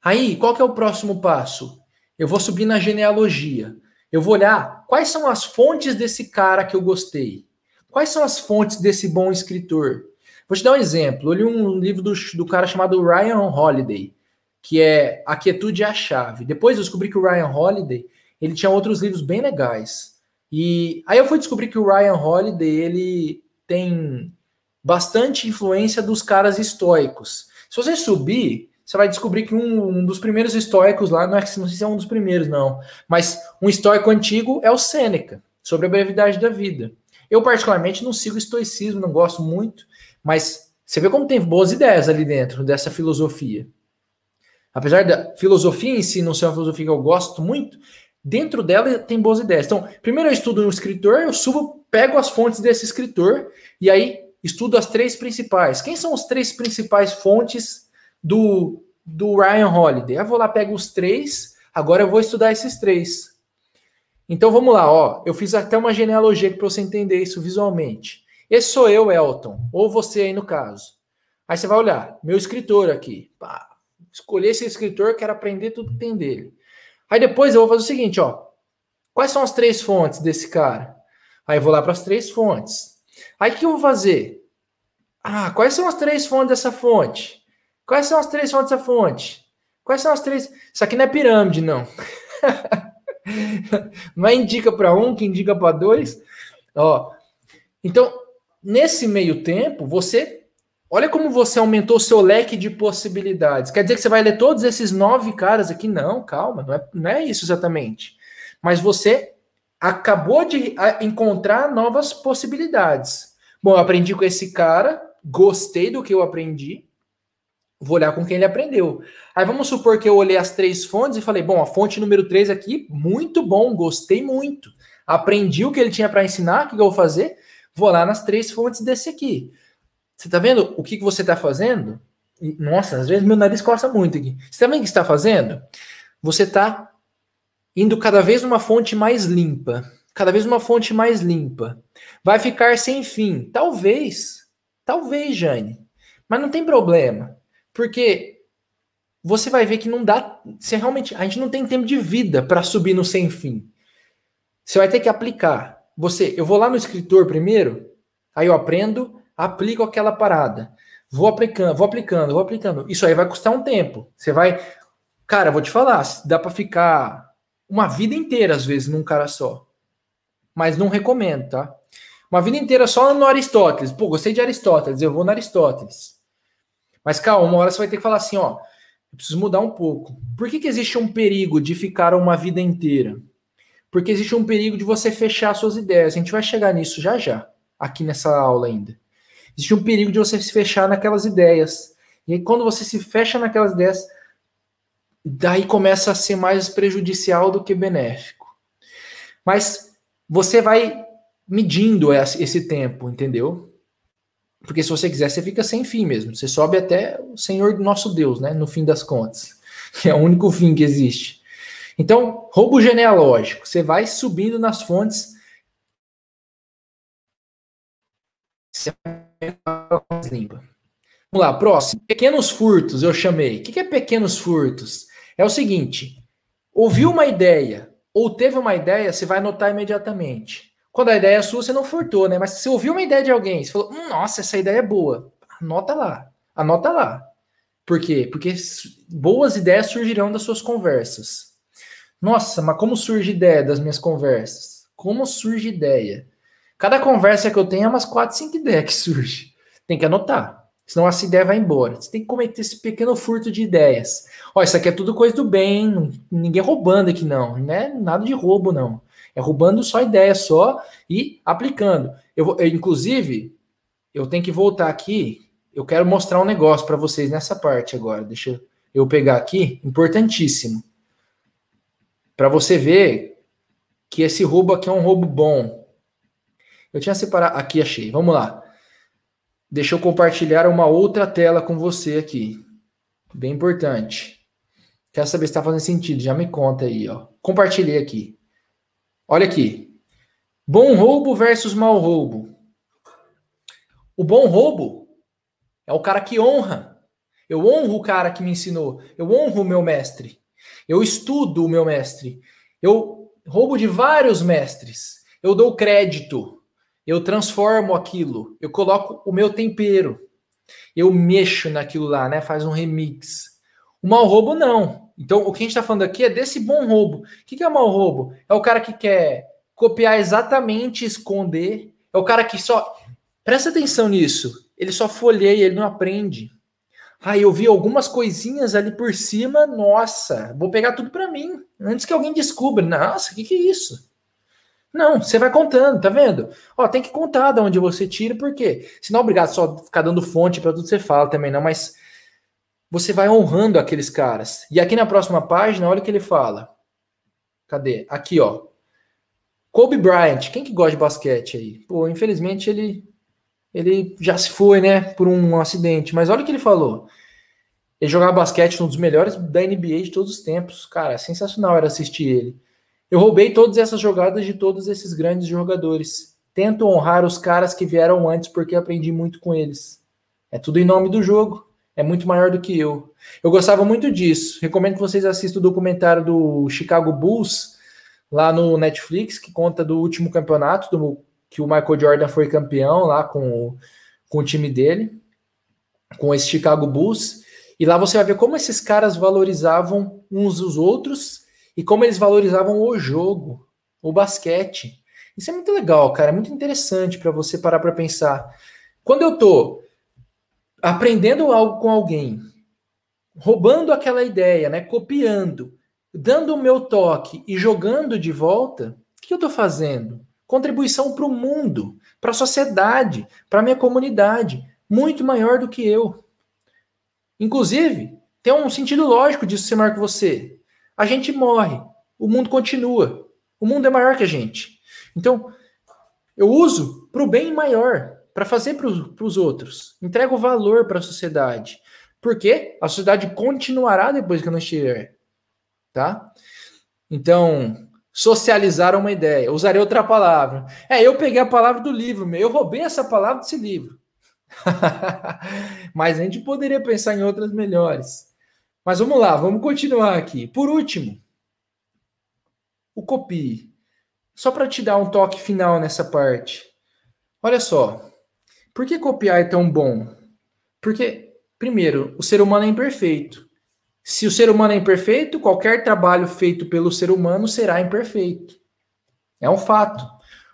A: Aí, qual que é o próximo passo? Eu vou subir na genealogia. Eu vou olhar quais são as fontes desse cara que eu gostei. Quais são as fontes desse bom escritor? Vou te dar um exemplo. Eu li um livro do, do cara chamado Ryan Holiday que é A Quietude é a Chave. Depois eu descobri que o Ryan Holiday, ele tinha outros livros bem legais. E aí eu fui descobrir que o Ryan Holiday, ele tem bastante influência dos caras estoicos. Se você subir, você vai descobrir que um, um dos primeiros estoicos lá, não, é, não sei se é um dos primeiros, não, mas um estoico antigo é o Sêneca, sobre a brevidade da vida. Eu, particularmente, não sigo estoicismo, não gosto muito, mas você vê como tem boas ideias ali dentro dessa filosofia. Apesar da filosofia em si não ser uma filosofia que eu gosto muito, dentro dela tem boas ideias. Então, primeiro eu estudo um escritor, eu subo, pego as fontes desse escritor e aí estudo as três principais. Quem são os três principais fontes do, do Ryan Holiday? Eu vou lá, pego os três, agora eu vou estudar esses três. Então vamos lá, ó. Eu fiz até uma genealogia para você entender isso visualmente. Esse sou eu, Elton, ou você aí no caso. Aí você vai olhar, meu escritor aqui. Pá, escolher esse escritor, quero aprender tudo que tem dele. Aí depois eu vou fazer o seguinte, ó. Quais são as três fontes desse cara? Aí eu vou lá para as três fontes. Aí o que eu vou fazer? Ah, quais são as três fontes dessa fonte? Quais são as três fontes dessa fonte? Quais são as três? Isso aqui não é pirâmide, não. não é indica para um, que indica para dois. Ó, então, nesse meio tempo, você Olha como você aumentou seu leque de possibilidades. Quer dizer que você vai ler todos esses nove caras aqui? Não, calma, não é, não é isso exatamente. Mas você acabou de encontrar novas possibilidades. Bom, eu aprendi com esse cara, gostei do que eu aprendi, vou olhar com quem ele aprendeu. Aí vamos supor que eu olhei as três fontes e falei: bom, a fonte número três aqui, muito bom, gostei muito. Aprendi o que ele tinha para ensinar, o que eu vou fazer? Vou lá nas três fontes desse aqui. Você tá vendo o que, que você tá fazendo? Nossa, às vezes meu nariz coça muito aqui. Você tá o que está fazendo? Você tá indo cada vez uma fonte mais limpa, cada vez uma fonte mais limpa. Vai ficar sem fim, talvez, talvez, Jane. Mas não tem problema, porque você vai ver que não dá, se realmente a gente não tem tempo de vida para subir no sem fim. Você vai ter que aplicar. Você, eu vou lá no escritor primeiro, aí eu aprendo, aplico aquela parada. Vou aplicando, vou aplicando, vou aplicando. Isso aí vai custar um tempo. Você vai. Cara, vou te falar, dá para ficar uma vida inteira, às vezes, num cara só. Mas não recomendo, tá? Uma vida inteira só no Aristóteles. Pô, gostei de Aristóteles, eu vou no Aristóteles. Mas calma, uma hora você vai ter que falar assim, ó, eu preciso mudar um pouco. Por que, que existe um perigo de ficar uma vida inteira? Porque existe um perigo de você fechar suas ideias. A gente vai chegar nisso já já, aqui nessa aula ainda existe um perigo de você se fechar naquelas ideias. E aí, quando você se fecha naquelas ideias, daí começa a ser mais prejudicial do que benéfico. Mas você vai medindo esse tempo, entendeu? Porque se você quiser, você fica sem fim mesmo. Você sobe até o Senhor nosso Deus, né? No fim das contas, que é o único fim que existe. Então, roubo genealógico. Você vai subindo nas fontes. Você mais Vamos lá, próximo. Pequenos furtos, eu chamei. O que é pequenos furtos? É o seguinte: ouviu uma ideia ou teve uma ideia, você vai anotar imediatamente. Quando a ideia é sua, você não furtou, né? Mas se você ouviu uma ideia de alguém, você falou, hum, nossa, essa ideia é boa. Anota lá. Anota lá. Por quê? Porque boas ideias surgirão das suas conversas. Nossa, mas como surge ideia das minhas conversas? Como surge ideia? Cada conversa que eu tenho é umas 4, 5 ideias que surge. Tem que anotar. Senão essa ideia vai embora. Você tem que cometer esse pequeno furto de ideias. Ó, isso aqui é tudo coisa do bem, ninguém é roubando aqui não, né? Nada de roubo não. É roubando só ideia só e aplicando. Eu, eu inclusive eu tenho que voltar aqui. Eu quero mostrar um negócio para vocês nessa parte agora. Deixa eu pegar aqui, importantíssimo, para você ver que esse roubo aqui é um roubo bom. Eu tinha separado. Aqui achei. Vamos lá. Deixa eu compartilhar uma outra tela com você aqui. Bem importante. Quer saber se está fazendo sentido? Já me conta aí, ó. Compartilhei aqui. Olha aqui. Bom roubo versus mau roubo. O bom roubo é o cara que honra. Eu honro o cara que me ensinou. Eu honro o meu mestre. Eu estudo o meu mestre. Eu roubo de vários mestres. Eu dou crédito. Eu transformo aquilo, eu coloco o meu tempero, eu mexo naquilo lá, né? Faz um remix. O mau roubo não. Então, o que a gente está falando aqui é desse bom roubo. O que, é mau roubo? É o cara que quer copiar exatamente, esconder. É o cara que só. Presta atenção nisso. Ele só folheia, ele não aprende. Ah, eu vi algumas coisinhas ali por cima. Nossa, vou pegar tudo para mim. Antes que alguém descubra. Nossa, o que, que é isso? Não, você vai contando, tá vendo? Ó, tem que contar de onde você tira, porque senão é obrigado só ficar dando fonte para tudo que você fala também, não, mas você vai honrando aqueles caras. E aqui na próxima página, olha o que ele fala. Cadê? Aqui, ó. Kobe Bryant, quem que gosta de basquete aí? Pô, infelizmente ele ele já se foi, né, por um acidente, mas olha o que ele falou. Ele jogava basquete um dos melhores da NBA de todos os tempos, cara, sensacional era assistir ele. Eu roubei todas essas jogadas de todos esses grandes jogadores. Tento honrar os caras que vieram antes porque aprendi muito com eles. É tudo em nome do jogo. É muito maior do que eu. Eu gostava muito disso. Recomendo que vocês assistam o documentário do Chicago Bulls lá no Netflix, que conta do último campeonato do, que o Michael Jordan foi campeão lá com, com o time dele, com esse Chicago Bulls. E lá você vai ver como esses caras valorizavam uns os outros e como eles valorizavam o jogo, o basquete. Isso é muito legal, cara, é muito interessante para você parar para pensar. Quando eu tô aprendendo algo com alguém, roubando aquela ideia, né, copiando, dando o meu toque e jogando de volta, o que eu tô fazendo? Contribuição para o mundo, para a sociedade, para a minha comunidade, muito maior do que eu. Inclusive, tem um sentido lógico disso ser maior que você. A gente morre, o mundo continua. O mundo é maior que a gente. Então, eu uso para o bem maior, para fazer para os outros. Entrego valor para a sociedade. Porque a sociedade continuará depois que eu não estiver. Tá? Então, socializar é uma ideia. Usarei outra palavra. É, eu peguei a palavra do livro, meu. Eu roubei essa palavra desse livro. Mas a gente poderia pensar em outras melhores. Mas vamos lá, vamos continuar aqui. Por último, o copie. Só para te dar um toque final nessa parte. Olha só. Por que copiar é tão bom? Porque, primeiro, o ser humano é imperfeito. Se o ser humano é imperfeito, qualquer trabalho feito pelo ser humano será imperfeito. É um fato.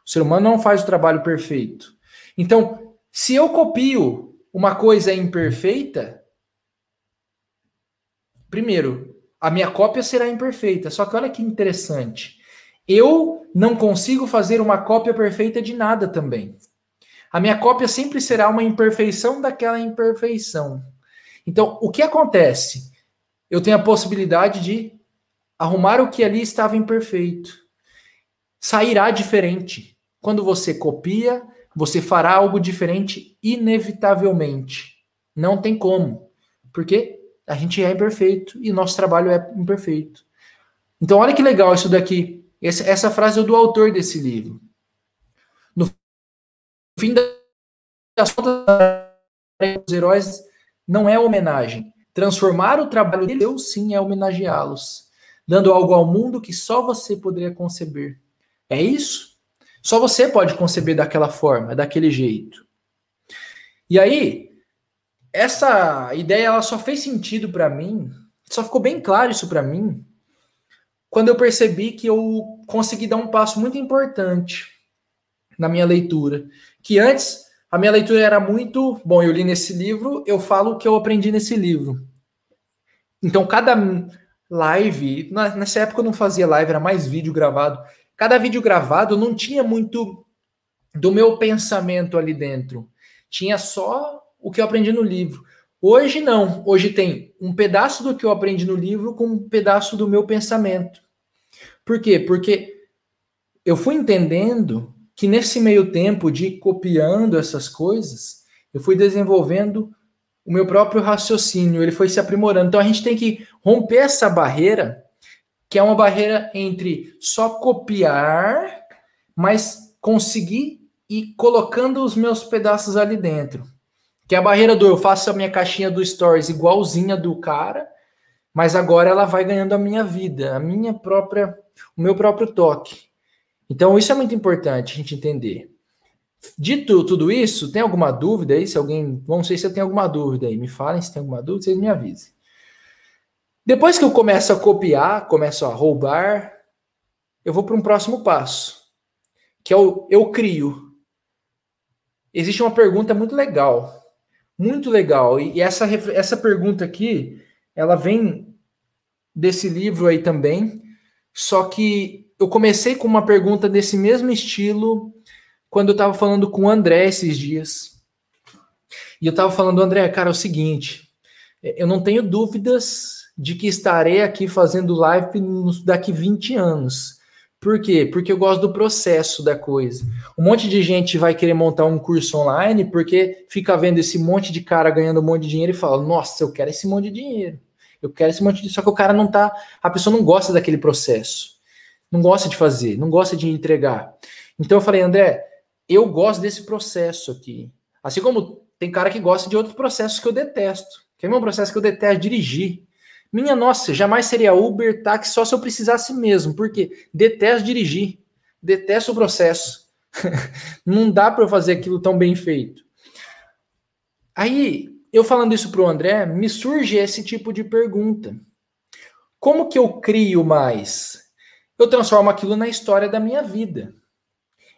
A: O ser humano não faz o trabalho perfeito. Então, se eu copio uma coisa imperfeita, Primeiro, a minha cópia será imperfeita. Só que olha que interessante. Eu não consigo fazer uma cópia perfeita de nada também. A minha cópia sempre será uma imperfeição daquela imperfeição. Então, o que acontece? Eu tenho a possibilidade de arrumar o que ali estava imperfeito. Sairá diferente. Quando você copia, você fará algo diferente inevitavelmente. Não tem como. Porque a gente é imperfeito e nosso trabalho é imperfeito. Então, olha que legal isso daqui. Essa, essa frase é do autor desse livro. No fim das contas, os heróis não é homenagem. Transformar o trabalho de Deus, sim, é homenageá-los, dando algo ao mundo que só você poderia conceber. É isso? Só você pode conceber daquela forma, daquele jeito. E aí, essa ideia ela só fez sentido para mim, só ficou bem claro isso para mim, quando eu percebi que eu consegui dar um passo muito importante na minha leitura, que antes a minha leitura era muito, bom, eu li nesse livro, eu falo o que eu aprendi nesse livro. Então cada live, nessa época eu não fazia live, era mais vídeo gravado. Cada vídeo gravado não tinha muito do meu pensamento ali dentro. Tinha só o que eu aprendi no livro. Hoje não, hoje tem um pedaço do que eu aprendi no livro com um pedaço do meu pensamento. Por quê? Porque eu fui entendendo que nesse meio tempo de copiando essas coisas, eu fui desenvolvendo o meu próprio raciocínio, ele foi se aprimorando. Então a gente tem que romper essa barreira, que é uma barreira entre só copiar, mas conseguir e colocando os meus pedaços ali dentro. Que é a barreira do eu faço a minha caixinha do Stories igualzinha do cara, mas agora ela vai ganhando a minha vida, a minha própria, o meu próprio toque. Então isso é muito importante a gente entender. Dito tudo isso, tem alguma dúvida aí? Se alguém, não sei se eu tenho alguma dúvida aí, me falem se tem alguma dúvida, vocês me avisem. Depois que eu começo a copiar, começo a roubar, eu vou para um próximo passo, que é o eu crio. Existe uma pergunta muito legal muito legal. E essa, essa pergunta aqui, ela vem desse livro aí também, só que eu comecei com uma pergunta desse mesmo estilo quando eu estava falando com o André esses dias. E eu estava falando, André, cara, é o seguinte, é, eu não tenho dúvidas de que estarei aqui fazendo live daqui 20 anos. Por quê? Porque eu gosto do processo da coisa. Um monte de gente vai querer montar um curso online porque fica vendo esse monte de cara ganhando um monte de dinheiro e fala: Nossa, eu quero esse monte de dinheiro. Eu quero esse monte de. Só que o cara não tá. A pessoa não gosta daquele processo. Não gosta de fazer, não gosta de entregar. Então eu falei, André, eu gosto desse processo aqui. Assim como tem cara que gosta de outros processos que eu detesto. Tem é um processo que eu detesto dirigir. Minha nossa, jamais seria Uber, táxi, só se eu precisasse mesmo, porque detesto dirigir, detesto o processo. não dá para eu fazer aquilo tão bem feito. Aí, eu falando isso para o André, me surge esse tipo de pergunta. Como que eu crio mais? Eu transformo aquilo na história da minha vida.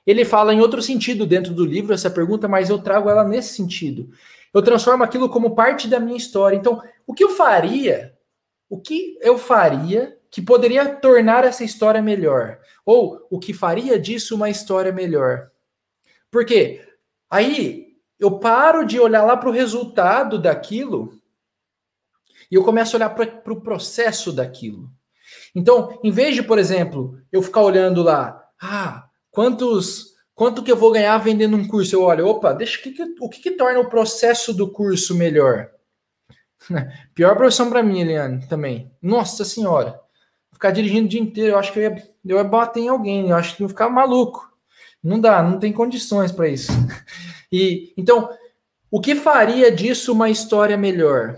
A: Ele fala em outro sentido dentro do livro essa pergunta, mas eu trago ela nesse sentido. Eu transformo aquilo como parte da minha história. Então, o que eu faria o que eu faria que poderia tornar essa história melhor? Ou o que faria disso uma história melhor? Porque aí eu paro de olhar lá para o resultado daquilo e eu começo a olhar para o pro processo daquilo. Então, em vez de, por exemplo, eu ficar olhando lá, ah, quantos quanto que eu vou ganhar vendendo um curso? Eu olho, opa, deixa o que, que, o que, que torna o processo do curso melhor? Pior profissão para mim, Eliane, também. Nossa senhora. Ficar dirigindo o dia inteiro, eu acho que eu ia, eu ia bater em alguém, eu acho que eu ia ficar maluco. Não dá, não tem condições para isso. E então, o que faria disso uma história melhor?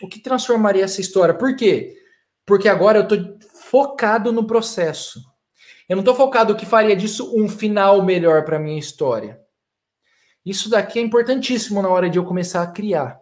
A: O que transformaria essa história? Por quê? Porque agora eu estou focado no processo. Eu não estou focado o que faria disso um final melhor para minha história. Isso daqui é importantíssimo na hora de eu começar a criar.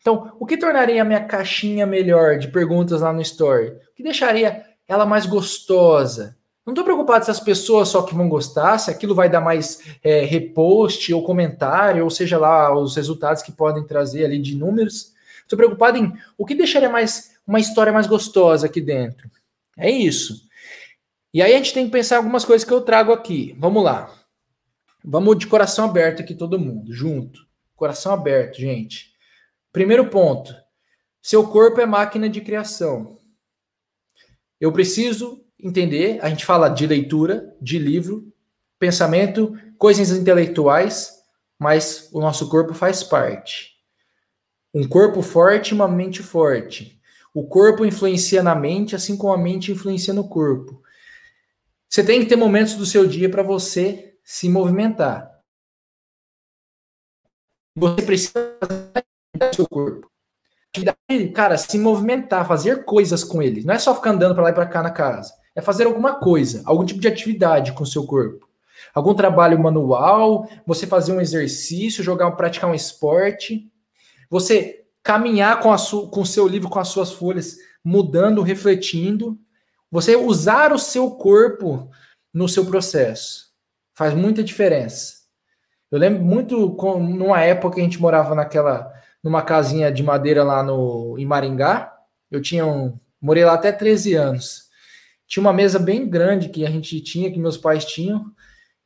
A: Então, o que tornaria a minha caixinha melhor de perguntas lá no Story? O que deixaria ela mais gostosa? Não estou preocupado se as pessoas só que vão gostar, se aquilo vai dar mais é, repost ou comentário, ou seja lá, os resultados que podem trazer ali de números. Estou preocupado em o que deixaria mais uma história mais gostosa aqui dentro. É isso. E aí a gente tem que pensar algumas coisas que eu trago aqui. Vamos lá. Vamos de coração aberto aqui todo mundo, junto. Coração aberto, gente. Primeiro ponto: seu corpo é máquina de criação. Eu preciso entender, a gente fala de leitura, de livro, pensamento, coisas intelectuais, mas o nosso corpo faz parte. Um corpo forte, uma mente forte. O corpo influencia na mente, assim como a mente influencia no corpo. Você tem que ter momentos do seu dia para você se movimentar. Você precisa fazer seu corpo. Daí, cara, se movimentar, fazer coisas com ele. Não é só ficar andando para lá e para cá na casa. É fazer alguma coisa, algum tipo de atividade com o seu corpo. Algum trabalho manual, você fazer um exercício, jogar, praticar um esporte. Você caminhar com, com o seu livro, com as suas folhas, mudando, refletindo. Você usar o seu corpo no seu processo. Faz muita diferença. Eu lembro muito com, numa época que a gente morava naquela numa casinha de madeira lá no em Maringá. Eu tinha um, morei lá até 13 anos. Tinha uma mesa bem grande que a gente tinha, que meus pais tinham,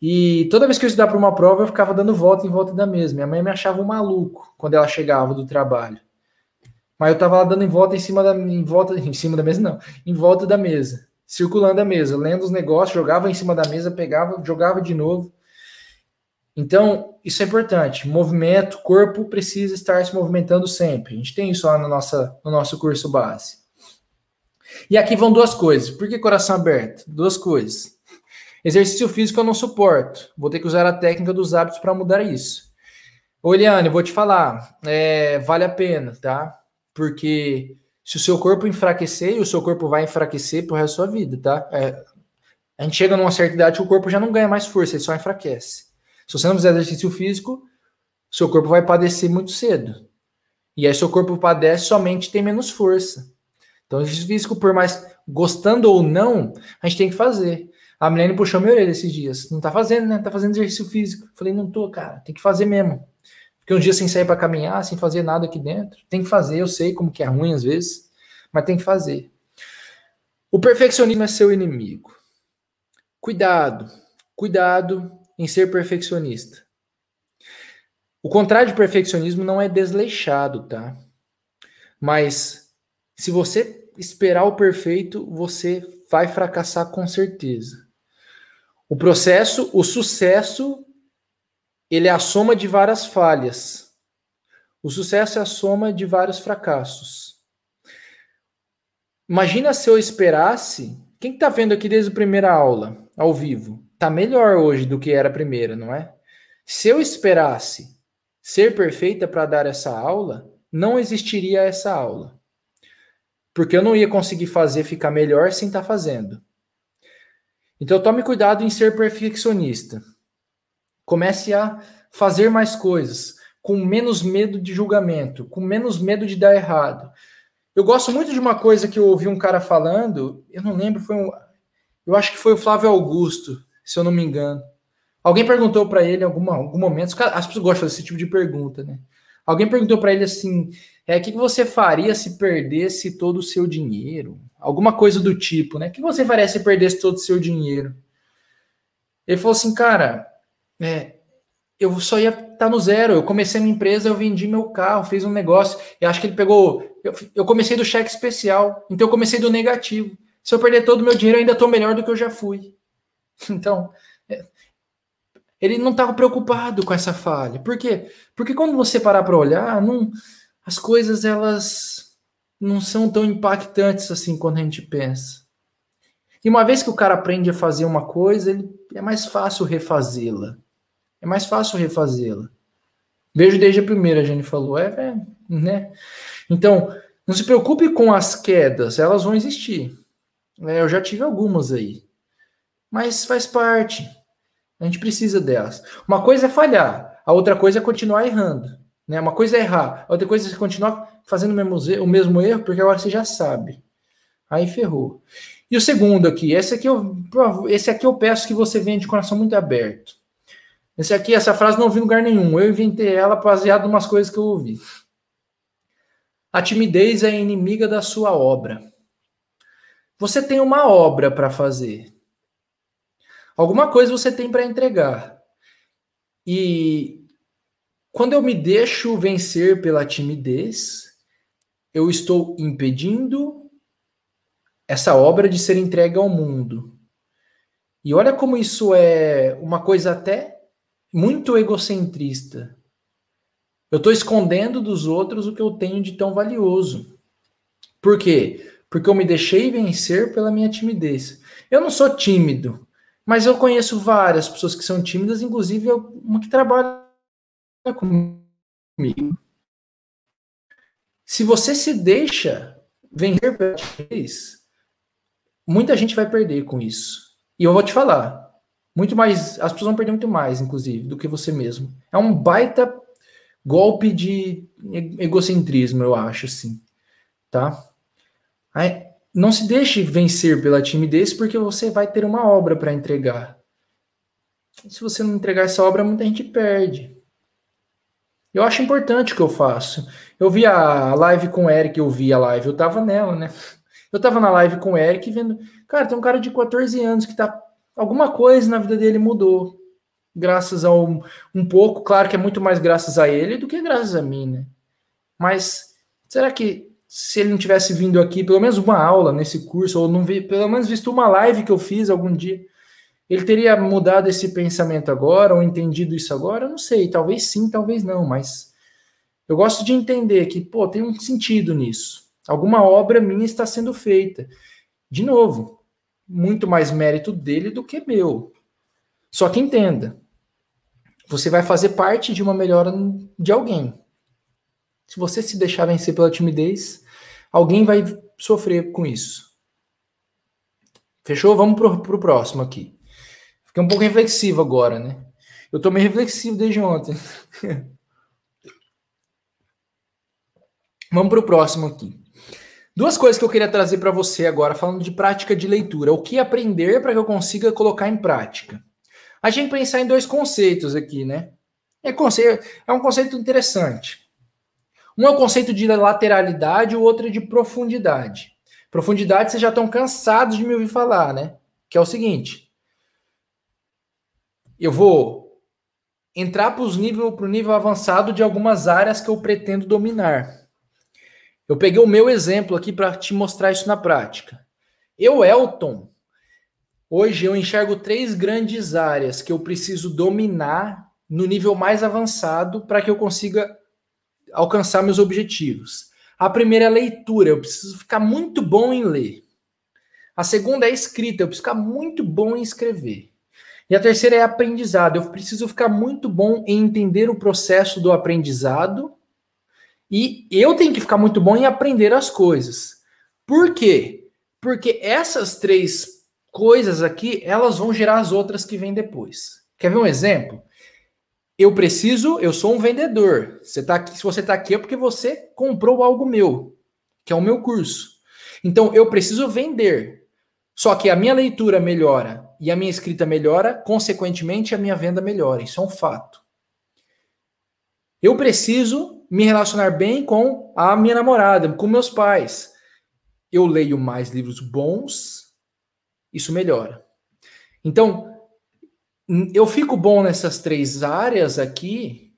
A: e toda vez que eu estudava para uma prova, eu ficava dando volta em volta da mesa. Minha mãe me achava um maluco quando ela chegava do trabalho. Mas eu estava lá dando em volta em cima da em volta em cima da mesa não, em volta da mesa, circulando a mesa, lendo os negócios, jogava em cima da mesa, pegava, jogava de novo. Então, isso é importante. Movimento, corpo precisa estar se movimentando sempre. A gente tem isso lá no, nossa, no nosso curso base. E aqui vão duas coisas. Por que coração aberto? Duas coisas. Exercício físico eu não suporto. Vou ter que usar a técnica dos hábitos para mudar isso. Oliane, vou te falar. É, vale a pena, tá? Porque se o seu corpo enfraquecer, o seu corpo vai enfraquecer pro resto da sua vida, tá? É, a gente chega numa certa idade que o corpo já não ganha mais força, ele só enfraquece. Se você não fizer exercício físico, seu corpo vai padecer muito cedo. E aí seu corpo padece somente tem menos força. Então, exercício físico, por mais gostando ou não, a gente tem que fazer. A Milene puxou minha orelha esses dias. Não tá fazendo, né? Tá fazendo exercício físico. Falei, não tô, cara. Tem que fazer mesmo. Porque um dia sem sair para caminhar, sem fazer nada aqui dentro. Tem que fazer. Eu sei como que é ruim às vezes, mas tem que fazer. O perfeccionismo é seu inimigo. Cuidado. Cuidado em ser perfeccionista. O contrário de perfeccionismo não é desleixado, tá? Mas se você esperar o perfeito, você vai fracassar com certeza. O processo, o sucesso, ele é a soma de várias falhas. O sucesso é a soma de vários fracassos. Imagina se eu esperasse. Quem está vendo aqui desde a primeira aula, ao vivo? tá melhor hoje do que era a primeira, não é? Se eu esperasse ser perfeita para dar essa aula, não existiria essa aula. Porque eu não ia conseguir fazer ficar melhor sem estar tá fazendo. Então tome cuidado em ser perfeccionista. Comece a fazer mais coisas com menos medo de julgamento, com menos medo de dar errado. Eu gosto muito de uma coisa que eu ouvi um cara falando, eu não lembro, foi um eu acho que foi o Flávio Augusto, se eu não me engano. Alguém perguntou para ele em algum, algum momento, as pessoas gostam desse tipo de pergunta, né? Alguém perguntou para ele assim: é, o que, você faria se perdesse todo o seu dinheiro? Alguma coisa do tipo, né? O que você faria se perdesse todo o seu dinheiro? Ele falou assim, cara, é, eu só ia estar tá no zero. Eu comecei minha empresa, eu vendi meu carro, fiz um negócio. Eu acho que ele pegou. Eu, eu comecei do cheque especial, então eu comecei do negativo. Se eu perder todo o meu dinheiro, eu ainda estou melhor do que eu já fui. Então, é, ele não estava preocupado com essa falha. Por quê? Porque quando você parar para olhar, não, as coisas elas não são tão impactantes assim quando a gente pensa. E uma vez que o cara aprende a fazer uma coisa, ele, é mais fácil refazê-la. É mais fácil refazê-la. Vejo desde a primeira, a gente falou, é, é, né? Então, não se preocupe com as quedas, elas vão existir. É, eu já tive algumas aí. Mas faz parte. A gente precisa delas. Uma coisa é falhar, a outra coisa é continuar errando. Né? Uma coisa é errar, a outra coisa é continuar fazendo o mesmo, o mesmo erro, porque agora você já sabe. Aí ferrou. E o segundo aqui, esse aqui, eu, esse aqui eu peço que você venha de coração muito aberto. Esse aqui, essa frase não ouvi em lugar nenhum. Eu inventei ela baseado em umas coisas que eu ouvi. A timidez é inimiga da sua obra. Você tem uma obra para fazer. Alguma coisa você tem para entregar. E quando eu me deixo vencer pela timidez, eu estou impedindo essa obra de ser entregue ao mundo. E olha como isso é uma coisa até muito egocentrista. Eu estou escondendo dos outros o que eu tenho de tão valioso. Por quê? Porque eu me deixei vencer pela minha timidez. Eu não sou tímido. Mas eu conheço várias pessoas que são tímidas, inclusive uma que trabalha comigo. Se você se deixa vencer pela timidez, muita gente vai perder com isso. E eu vou te falar, muito mais, as pessoas vão perder muito mais, inclusive, do que você mesmo. É um baita golpe de egocentrismo, eu acho, assim, tá? Aí, não se deixe vencer pela timidez, porque você vai ter uma obra para entregar. E se você não entregar essa obra, muita gente perde. Eu acho importante o que eu faço. Eu vi a live com o Eric, eu vi a live, eu tava nela, né? Eu tava na live com o Eric vendo. Cara, tem um cara de 14 anos que tá. Alguma coisa na vida dele mudou. Graças a um, um pouco, claro que é muito mais graças a ele do que graças a mim, né? Mas será que se ele não tivesse vindo aqui, pelo menos uma aula nesse curso, ou não vi, pelo menos visto uma live que eu fiz algum dia, ele teria mudado esse pensamento agora, ou entendido isso agora? Eu não sei, talvez sim, talvez não, mas eu gosto de entender que, pô, tem um sentido nisso. Alguma obra minha está sendo feita. De novo, muito mais mérito dele do que meu. Só que entenda, você vai fazer parte de uma melhora de alguém. Se você se deixar vencer pela timidez, Alguém vai sofrer com isso. Fechou? Vamos para o próximo aqui. Fiquei um pouco reflexivo agora, né? Eu tô meio reflexivo desde ontem. Vamos para o próximo aqui. Duas coisas que eu queria trazer para você agora, falando de prática de leitura. O que aprender para que eu consiga colocar em prática? A gente pensar em dois conceitos aqui, né? É, conceito, é um conceito interessante. Um é o conceito de lateralidade, o outro é de profundidade. Profundidade, vocês já estão cansados de me ouvir falar, né? Que é o seguinte: eu vou entrar para o nível, nível avançado de algumas áreas que eu pretendo dominar. Eu peguei o meu exemplo aqui para te mostrar isso na prática. Eu, Elton, hoje eu enxergo três grandes áreas que eu preciso dominar no nível mais avançado para que eu consiga alcançar meus objetivos. A primeira é a leitura, eu preciso ficar muito bom em ler. A segunda é a escrita, eu preciso ficar muito bom em escrever. E a terceira é aprendizado, eu preciso ficar muito bom em entender o processo do aprendizado. E eu tenho que ficar muito bom em aprender as coisas. Por quê? Porque essas três coisas aqui, elas vão gerar as outras que vêm depois. Quer ver um exemplo? eu preciso, eu sou um vendedor. Você tá aqui, se você está aqui é porque você comprou algo meu, que é o meu curso. Então eu preciso vender. Só que a minha leitura melhora e a minha escrita melhora, consequentemente a minha venda melhora. Isso é um fato. Eu preciso me relacionar bem com a minha namorada, com meus pais. Eu leio mais livros bons, isso melhora. Então, eu fico bom nessas três áreas aqui,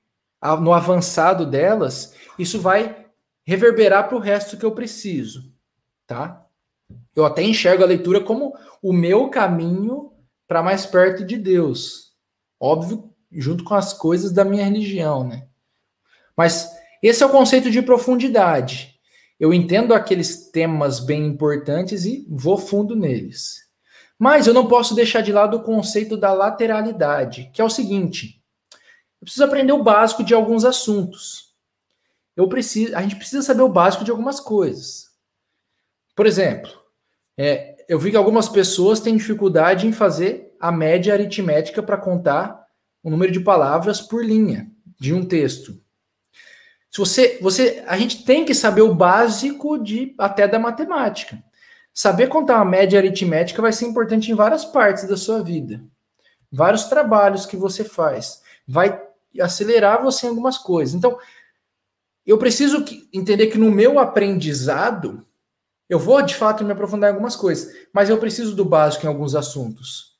A: no avançado delas, isso vai reverberar para o resto que eu preciso, tá? Eu até enxergo a leitura como o meu caminho para mais perto de Deus. Óbvio, junto com as coisas da minha religião, né? Mas esse é o conceito de profundidade. Eu entendo aqueles temas bem importantes e vou fundo neles. Mas eu não posso deixar de lado o conceito da lateralidade, que é o seguinte: eu preciso aprender o básico de alguns assuntos. Eu preciso, a gente precisa saber o básico de algumas coisas. Por exemplo, é, eu vi que algumas pessoas têm dificuldade em fazer a média aritmética para contar o número de palavras por linha de um texto. Se você, você, a gente tem que saber o básico de até da matemática. Saber contar uma média aritmética vai ser importante em várias partes da sua vida. Vários trabalhos que você faz. Vai acelerar você em algumas coisas. Então, eu preciso que, entender que no meu aprendizado, eu vou de fato me aprofundar em algumas coisas, mas eu preciso do básico em alguns assuntos.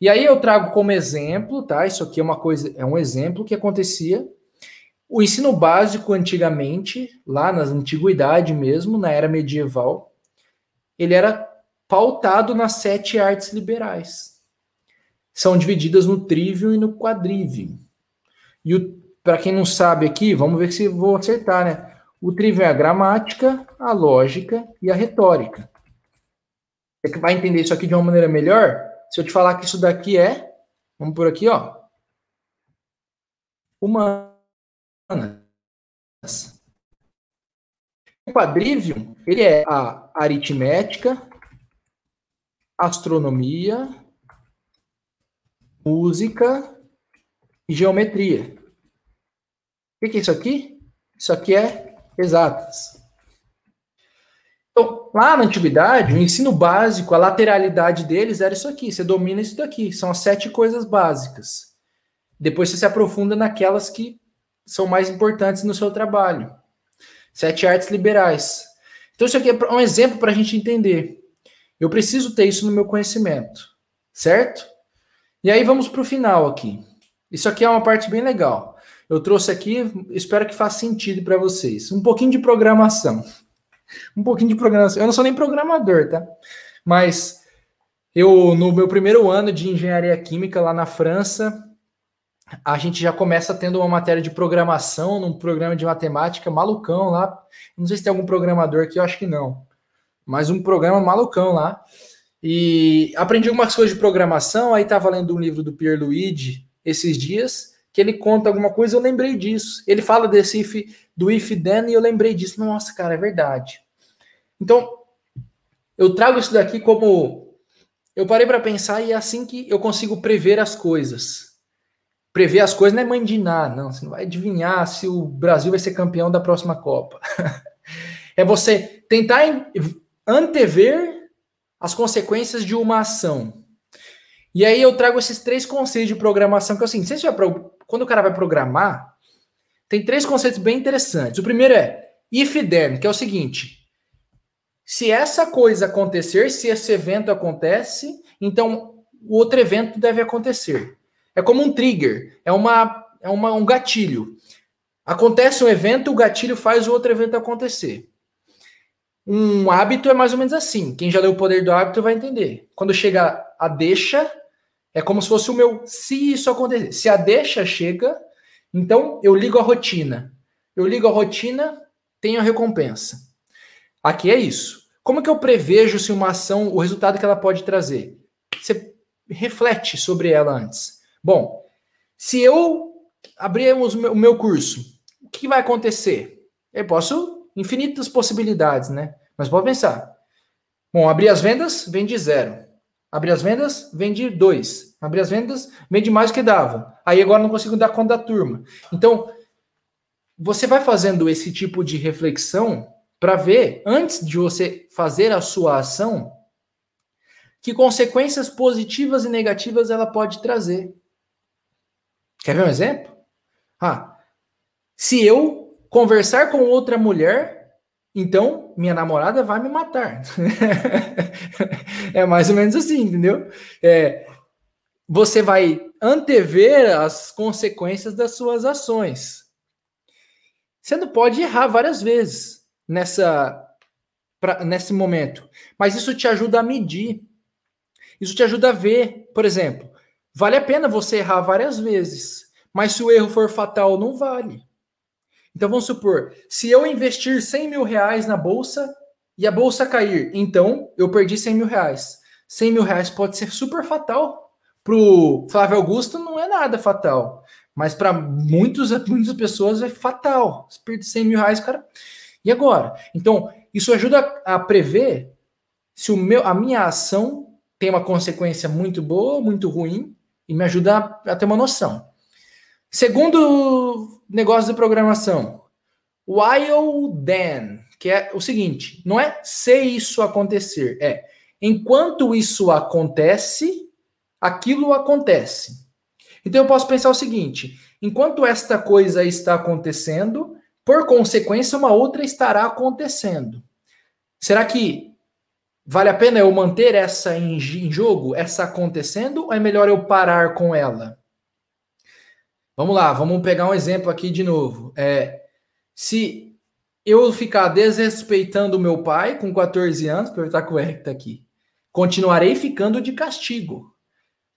A: E aí eu trago como exemplo, tá? Isso aqui é uma coisa, é um exemplo que acontecia. O ensino básico antigamente, lá na antiguidade mesmo, na era medieval, ele era pautado nas sete artes liberais. São divididas no trívio e no quadrívio. E para quem não sabe aqui, vamos ver se vou acertar, né? O trívio é a gramática, a lógica e a retórica. Você vai entender isso aqui de uma maneira melhor se eu te falar que isso daqui é, vamos por aqui, ó, humanas quadrivium, ele é a aritmética, astronomia, música e geometria. O que é isso aqui? Isso aqui é exatas. Então, lá na antiguidade, o ensino básico, a lateralidade deles era isso aqui. Você domina isso daqui. São as sete coisas básicas. Depois você se aprofunda naquelas que são mais importantes no seu trabalho. Sete artes liberais. Então, isso aqui é um exemplo para a gente entender. Eu preciso ter isso no meu conhecimento, certo? E aí vamos para o final aqui. Isso aqui é uma parte bem legal. Eu trouxe aqui, espero que faça sentido para vocês. Um pouquinho de programação. Um pouquinho de programação. Eu não sou nem programador, tá? Mas eu, no meu primeiro ano de engenharia química lá na França, a gente já começa tendo uma matéria de programação num programa de matemática malucão lá. Não sei se tem algum programador aqui, eu acho que não. Mas um programa malucão lá. E aprendi algumas coisas de programação, aí estava lendo um livro do Pierre Pierluigi esses dias, que ele conta alguma coisa, eu lembrei disso. Ele fala desse if, do if then e eu lembrei disso. Nossa, cara, é verdade. Então, eu trago isso daqui como eu parei para pensar e é assim que eu consigo prever as coisas prever as coisas não é mandinar, não. Você não vai adivinhar se o Brasil vai ser campeão da próxima Copa. é você tentar antever as consequências de uma ação. E aí eu trago esses três conceitos de programação que é assim, seguinte: quando o cara vai programar, tem três conceitos bem interessantes. O primeiro é if then, que é o seguinte: se essa coisa acontecer, se esse evento acontece, então outro evento deve acontecer. É como um trigger, é, uma, é uma, um gatilho. Acontece um evento, o gatilho faz o outro evento acontecer. Um hábito é mais ou menos assim. Quem já leu o poder do hábito vai entender. Quando chega a deixa, é como se fosse o meu se isso acontecer. Se a deixa chega, então eu ligo a rotina. Eu ligo a rotina, tenho a recompensa. Aqui é isso. Como que eu prevejo se uma ação, o resultado que ela pode trazer? Você reflete sobre ela antes. Bom, se eu abrirmos o meu curso, o que vai acontecer? Eu posso infinitas possibilidades, né? Mas pode pensar. Bom, abrir as vendas, vende zero. Abrir as vendas, vende dois. Abrir as vendas, vende mais que dava. Aí agora não consigo dar conta da turma. Então, você vai fazendo esse tipo de reflexão para ver, antes de você fazer a sua ação, que consequências positivas e negativas ela pode trazer. Quer ver um exemplo? Ah, se eu conversar com outra mulher, então minha namorada vai me matar. é mais ou menos assim, entendeu? É, você vai antever as consequências das suas ações. Você não pode errar várias vezes nessa pra, nesse momento, mas isso te ajuda a medir. Isso te ajuda a ver, por exemplo, Vale a pena você errar várias vezes, mas se o erro for fatal, não vale. Então vamos supor, se eu investir 100 mil reais na bolsa e a bolsa cair, então eu perdi 100 mil reais. 100 mil reais pode ser super fatal. Para o Flávio Augusto não é nada fatal, mas para muitos, muitas pessoas é fatal. Você perde 100 mil reais, cara. E agora? Então, isso ajuda a prever se o meu, a minha ação tem uma consequência muito boa, muito ruim, e me ajuda a ter uma noção. Segundo negócio de programação, while then, que é o seguinte, não é se isso acontecer, é enquanto isso acontece, aquilo acontece. Então eu posso pensar o seguinte, enquanto esta coisa está acontecendo, por consequência uma outra estará acontecendo. Será que Vale a pena eu manter essa em, jogo, essa acontecendo, ou é melhor eu parar com ela? Vamos lá, vamos pegar um exemplo aqui de novo. É, se eu ficar desrespeitando meu pai com 14 anos, para estar tá com o Eric tá aqui, continuarei ficando de castigo.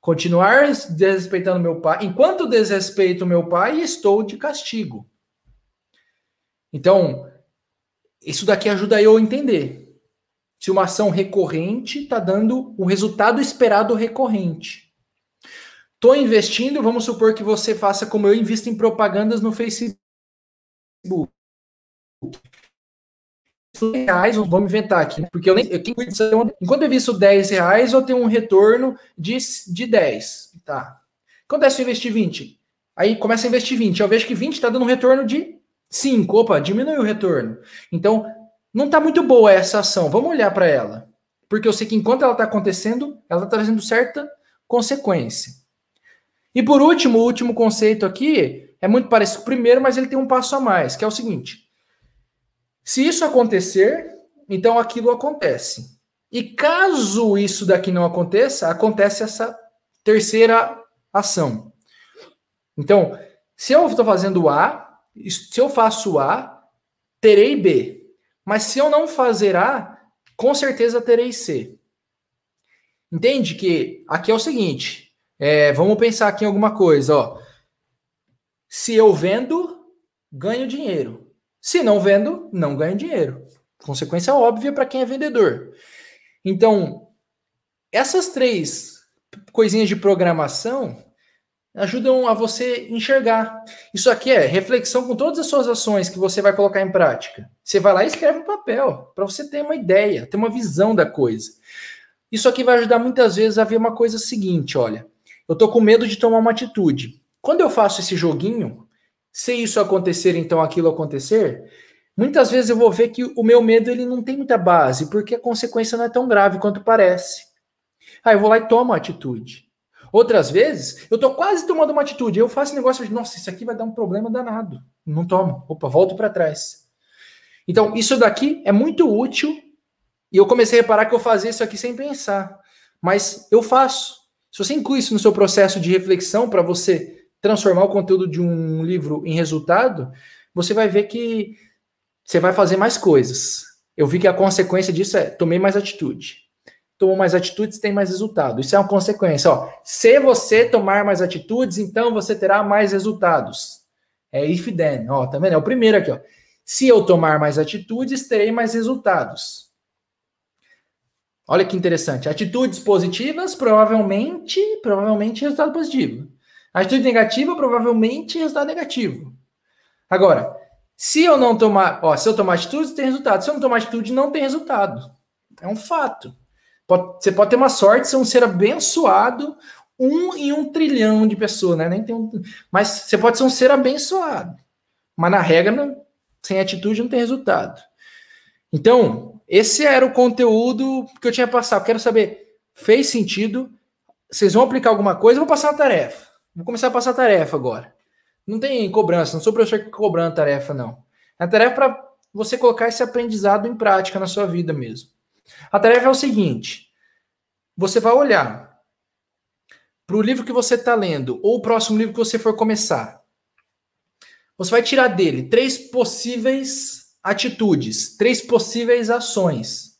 A: Continuar desrespeitando meu pai, enquanto desrespeito meu pai, estou de castigo. Então, isso daqui ajuda eu a entender se uma ação recorrente está dando o resultado esperado recorrente. Estou investindo, vamos supor que você faça como eu invisto em propagandas no Facebook. Reais, vamos inventar aqui, né? porque eu nem. Eu, é enquanto eu invisto 10 reais, eu tenho um retorno de, de 10. Tá. Acontece é se eu investir 20? Aí começa a investir 20. Eu vejo que 20 está dando um retorno de 5. Opa, diminui o retorno. Então, não está muito boa essa ação, vamos olhar para ela. Porque eu sei que enquanto ela está acontecendo, ela está trazendo certa consequência. E por último, o último conceito aqui é muito parecido com o primeiro, mas ele tem um passo a mais, que é o seguinte: se isso acontecer, então aquilo acontece. E caso isso daqui não aconteça, acontece essa terceira ação. Então, se eu estou fazendo A, se eu faço A, terei B. Mas se eu não fazer A, com certeza terei C. Entende que aqui é o seguinte: é, vamos pensar aqui em alguma coisa. Ó. Se eu vendo, ganho dinheiro. Se não vendo, não ganho dinheiro. Consequência óbvia para quem é vendedor. Então, essas três coisinhas de programação ajudam a você enxergar. Isso aqui é reflexão com todas as suas ações que você vai colocar em prática. Você vai lá e escreve um papel para você ter uma ideia, ter uma visão da coisa. Isso aqui vai ajudar muitas vezes a ver uma coisa seguinte, olha, eu tô com medo de tomar uma atitude. Quando eu faço esse joguinho, se isso acontecer, então aquilo acontecer, muitas vezes eu vou ver que o meu medo ele não tem muita base, porque a consequência não é tão grave quanto parece. Aí ah, eu vou lá e tomo a atitude. Outras vezes, eu tô quase tomando uma atitude, eu faço negócio de, nossa, isso aqui vai dar um problema danado. Não tomo. Opa, volto para trás. Então, isso daqui é muito útil e eu comecei a reparar que eu fazia isso aqui sem pensar. Mas eu faço. Se você inclui isso no seu processo de reflexão para você transformar o conteúdo de um livro em resultado, você vai ver que você vai fazer mais coisas. Eu vi que a consequência disso é tomei mais atitude tomou mais atitudes, tem mais resultado. Isso é uma consequência. Ó. Se você tomar mais atitudes, então você terá mais resultados. É if then. Ó, tá vendo? É o primeiro aqui. Ó. Se eu tomar mais atitudes, terei mais resultados. Olha que interessante. Atitudes positivas, provavelmente, provavelmente resultado positivo. Atitude negativa, provavelmente resultado negativo. Agora, se eu não tomar, ó, se eu tomar atitude, tem resultado. Se eu não tomar atitude, não tem resultado. É um fato. Pode, você pode ter uma sorte, ser um ser abençoado, um em um trilhão de pessoas, né? Nem tem um, mas você pode ser um ser abençoado. Mas na regra, não, sem atitude, não tem resultado. Então, esse era o conteúdo que eu tinha passado. Quero saber, fez sentido? Vocês vão aplicar alguma coisa? Eu vou passar a tarefa. Vou começar a passar a tarefa agora. Não tem cobrança, não sou professor cobrando cobrando tarefa, não. É a tarefa para você colocar esse aprendizado em prática na sua vida mesmo. A tarefa é o seguinte: você vai olhar para o livro que você está lendo ou o próximo livro que você for começar. Você vai tirar dele três possíveis atitudes, três possíveis ações.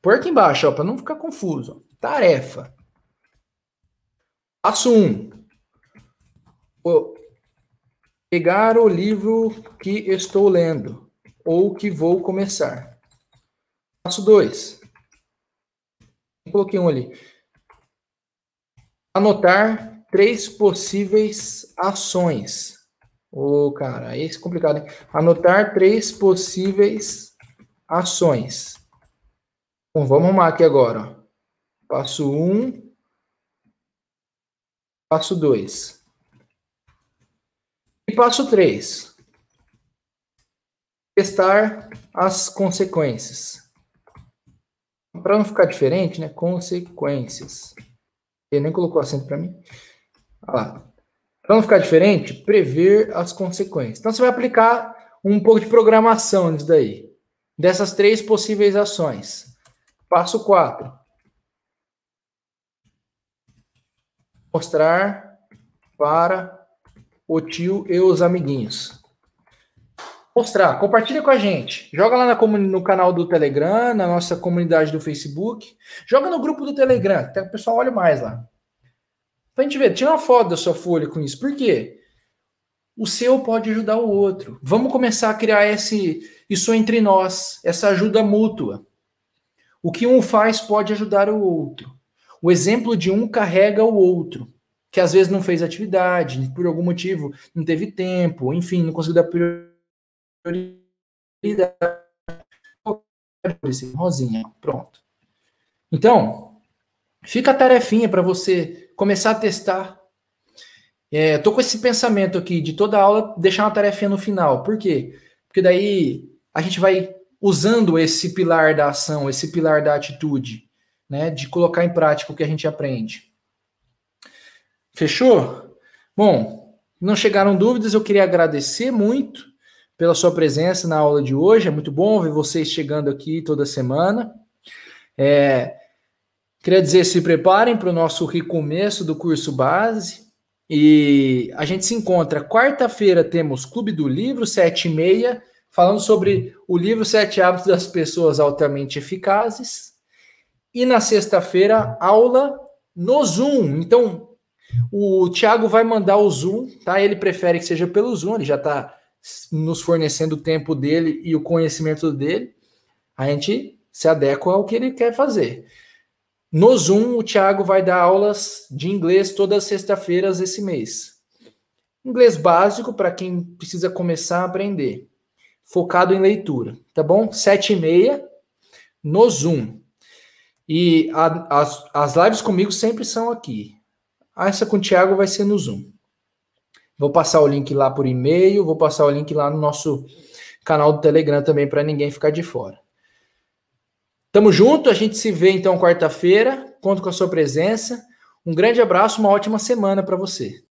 A: Por aqui embaixo, para não ficar confuso. Tarefa. Passo 1. Um, pegar o livro que estou lendo ou que vou começar. Passo 2. Coloquei um ali. Anotar três possíveis ações. Ô, oh, cara, esse é complicado, hein? Anotar três possíveis ações. Bom, vamos arrumar aqui agora. Passo 1. Um, passo 2. E passo 3. Testar as consequências. Para não ficar diferente, né? Consequências. Ele nem colocou acento para mim. Para não ficar diferente, prever as consequências. Então você vai aplicar um pouco de programação nisso daí. Dessas três possíveis ações. Passo 4. Mostrar para o tio e os amiguinhos mostrar, compartilha com a gente. Joga lá na, no canal do Telegram, na nossa comunidade do Facebook. Joga no grupo do Telegram, até tá, o pessoal olha mais lá. Pra gente ver, tira uma foto da sua folha com isso. Por quê? O seu pode ajudar o outro. Vamos começar a criar esse isso entre nós, essa ajuda mútua. O que um faz pode ajudar o outro. O exemplo de um carrega o outro, que às vezes não fez atividade, por algum motivo não teve tempo, enfim, não conseguiu dar prioridade Rosinha, pronto. Então, fica a tarefinha para você começar a testar. É, tô com esse pensamento aqui de toda aula deixar uma tarefinha no final. Por quê? Porque daí a gente vai usando esse pilar da ação, esse pilar da atitude, né, de colocar em prática o que a gente aprende. Fechou? Bom, não chegaram dúvidas, eu queria agradecer muito pela sua presença na aula de hoje. É muito bom ver vocês chegando aqui toda semana. É, queria dizer, se preparem para o nosso recomeço do curso base. E a gente se encontra quarta-feira, temos Clube do Livro, 7 e meia, falando sobre o livro Sete Hábitos das Pessoas Altamente Eficazes. E na sexta-feira, aula no Zoom. Então, o Thiago vai mandar o Zoom, tá? Ele prefere que seja pelo Zoom, ele já está nos fornecendo o tempo dele e o conhecimento dele, a gente se adequa ao que ele quer fazer. No Zoom, o Thiago vai dar aulas de inglês todas sexta-feiras esse mês. Inglês básico para quem precisa começar a aprender, focado em leitura, tá bom? Sete e meia no Zoom. E a, as, as lives comigo sempre são aqui. Essa com o Thiago vai ser no Zoom. Vou passar o link lá por e-mail, vou passar o link lá no nosso canal do Telegram também para ninguém ficar de fora. Tamo junto, a gente se vê então quarta-feira. Conto com a sua presença. Um grande abraço, uma ótima semana para você.